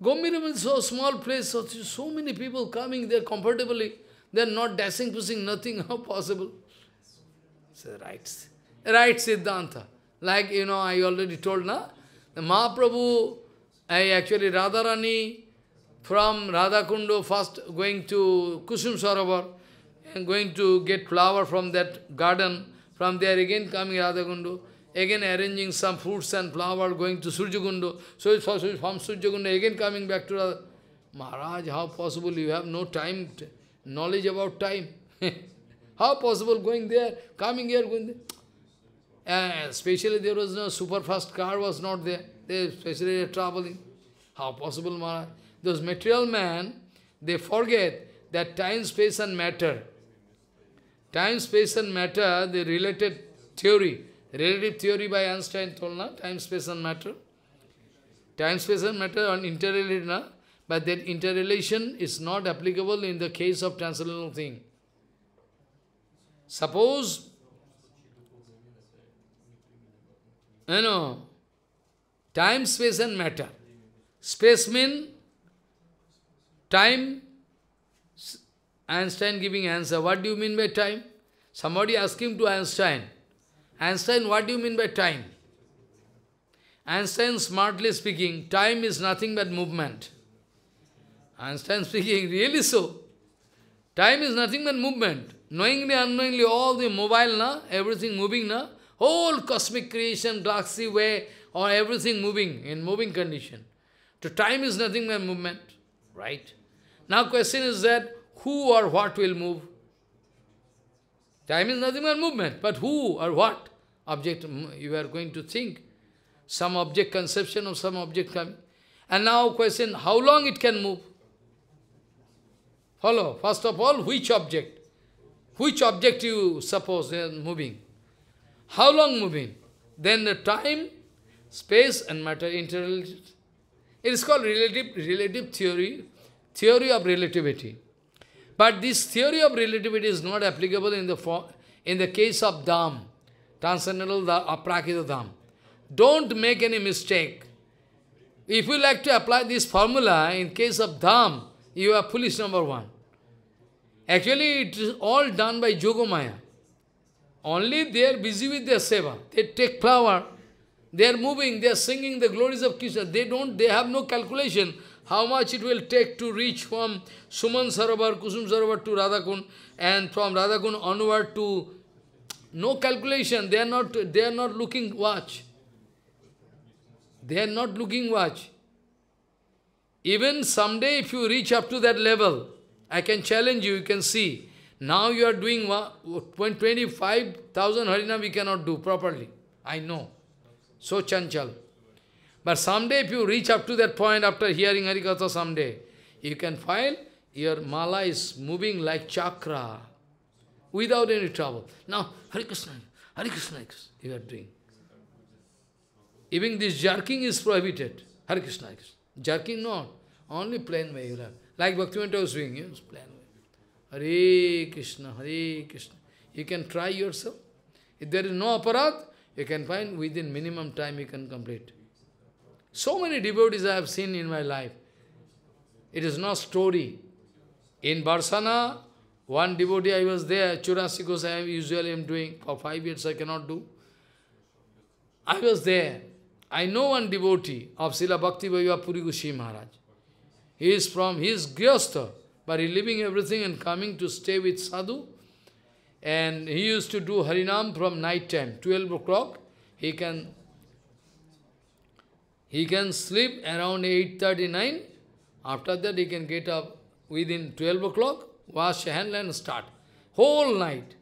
Gombira is so small place, so, so many people coming there comfortably. They are not dashing, pushing, nothing. How possible? So right, right Siddhanta. Like, you know, I already told, na? The Mahaprabhu, I actually Radharani, from Radhakundo, first going to Kusum Sarovar, and going to get flower from that garden, from there again coming Radhakundo, again arranging some fruits and flower, going to Surjagundu. So from Surjagundu, again coming back to Radha. Maharaj, how possible? You have no time, knowledge about time. how possible going there, coming here, going there? Eh, especially there was no super fast car was not there. They especially traveling. How possible, Maharaj? Those material man, they forget that time, space and matter. Time, space and matter, the related theory. Relative theory by Einstein told na, time, space and matter. Time, space and matter are interrelated, na? but that interrelation is not applicable in the case of transcendental thing. Suppose, you know, time, space and matter. Space mean time, Einstein giving answer. What do you mean by time? Somebody asking to Einstein, Einstein, what do you mean by time? Einstein smartly speaking, time is nothing but movement. Einstein speaking, really so. Time is nothing but movement. Knowingly, unknowingly, all the mobile, na, everything moving, na, whole cosmic creation, galaxy way, or everything moving, in moving condition. So time is nothing but movement, right? Now question is that, who or what will move? Time is nothing but movement, but who or what? object you are going to think, some object conception of some object coming. And now question, how long it can move? Follow. First of all, which object? Which object you suppose are moving? How long moving? Then the time, space and matter interrelated. It is called relative, relative theory, theory of relativity. But this theory of relativity is not applicable in the, in the case of Dham transcendental aprakita dham. Don't make any mistake. If you like to apply this formula in case of dham, you are foolish number one. Actually, it is all done by Jogamaya. Only they are busy with their seva. They take flower, they are moving, they are singing the glories of Krishna. They don't, they have no calculation how much it will take to reach from Suman Sarovar, Kusum Sarovar to Radhakun, and from Radhakun onward to no calculation, they are not, they are not looking watch. They are not looking watch. Even someday if you reach up to that level, I can challenge you, you can see. Now you are doing 25,000 Harinam, we cannot do properly. I know. So chanchal. But someday if you reach up to that point after hearing Harikatha someday, you can find your mala is moving like chakra without any trouble. Now, Hare Krishna, Hare Krishna, you are doing. Even this jerking is prohibited. Hare Krishna, Jerking not. Only plain way you bhakti Like Bhaktivinoda was doing, yes, plain way. Hare Krishna, Hare Krishna. You can try yourself. If there is no aparat, you can find within minimum time you can complete. So many devotees I have seen in my life. It is not story. In Barsana, one devotee, I was there, Churasi Gosai, usually I am doing, for five years I cannot do. I was there. I know one devotee of Srila Bhakti Vaiva Puri Gushi Maharaj. He is from, he is Gyastha, but he leaving everything and coming to stay with Sadhu. And he used to do Harinam from night time, 12 o'clock. He can he can sleep around 8.39. After that, he can get up within 12 o'clock was and start. Whole night.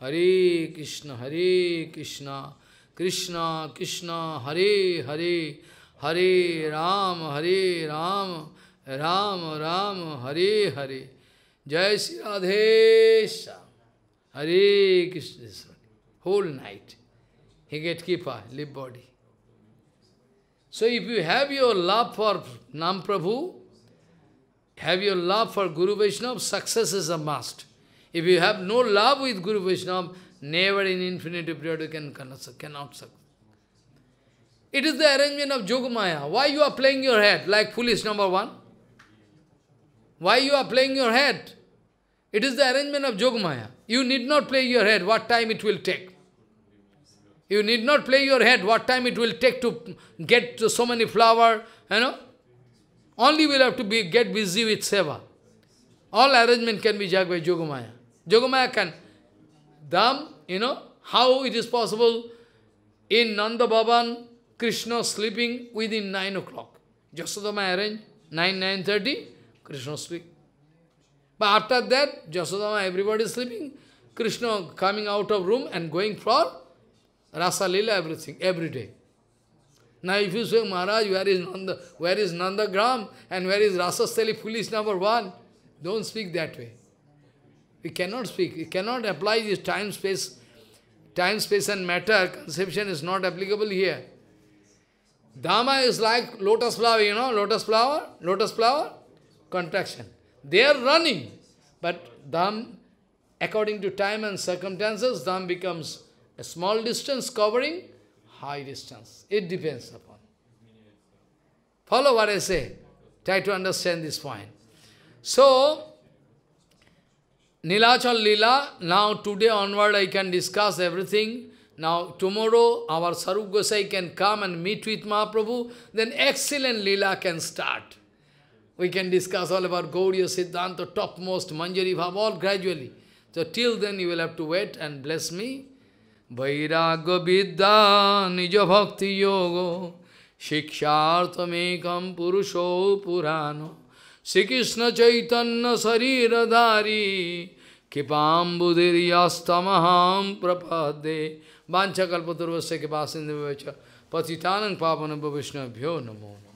Hare Krishna, Hare Krishna, Krishna, Krishna, Hare Hare, Hare Ram, Hare Ram, Ram Ram, Hare Hare. Jai Sri Radhesha, Hare Krishna. Whole night. He get keeper, live body. So if you have your love for Nam Prabhu, Have your love for Guru Vaishnava, success is a must. If you have no love with Guru Vaishnava, never in infinity period you can cannot succeed. It is the arrangement of Jogamaya. Why you are playing your head like foolish number one? Why you are playing your head? It is the arrangement of Jogamaya. You need not play your head what time it will take. You need not play your head what time it will take to get to so many flower, you know. Only will have to be, get busy with seva. All arrangement can be jagged by Jogamaya. Jogamaya can. Dham, you know, how it is possible in Nanda Bhavan, Krishna sleeping within 9 o'clock. Jasodama arrange 9, 9.30, Krishna sleep. But after that, Jasodama, everybody is sleeping. Krishna coming out of room and going for Rasa Lila, everything, every day. Now if you say, Maharaj, where is Nanda, where is Nandagram and where is Rasasthali foolish number one? Don't speak that way. We cannot speak. We cannot apply this time, space, time, space and matter conception is not applicable here. Dhamma is like lotus flower, you know, lotus flower, lotus flower, contraction. They are running, but Dham, according to time and circumstances, Dham becomes a small distance covering high distance. It depends upon. Follow what I say. Try to understand this point. So, Nilachal Lila, now today onward I can discuss everything. Now tomorrow our Sarup Gosai can come and meet with Mahaprabhu, then excellent Lila can start. We can discuss all about Gauriya Siddhanta, topmost Manjari Bhav, all gradually. So till then you will have to wait and bless me. वैराग्य विद्या निज भक्ति योग शिक्षार्थमेक पुरुषो पुराणो श्री कृष्ण चैतन्य शरीरधारी कृपाबुधिस्तमहम प्रपदे वाछकल्पतुर्वश्य कृपा सिंधु पतितानंद पावन वैष्णव्यो नमो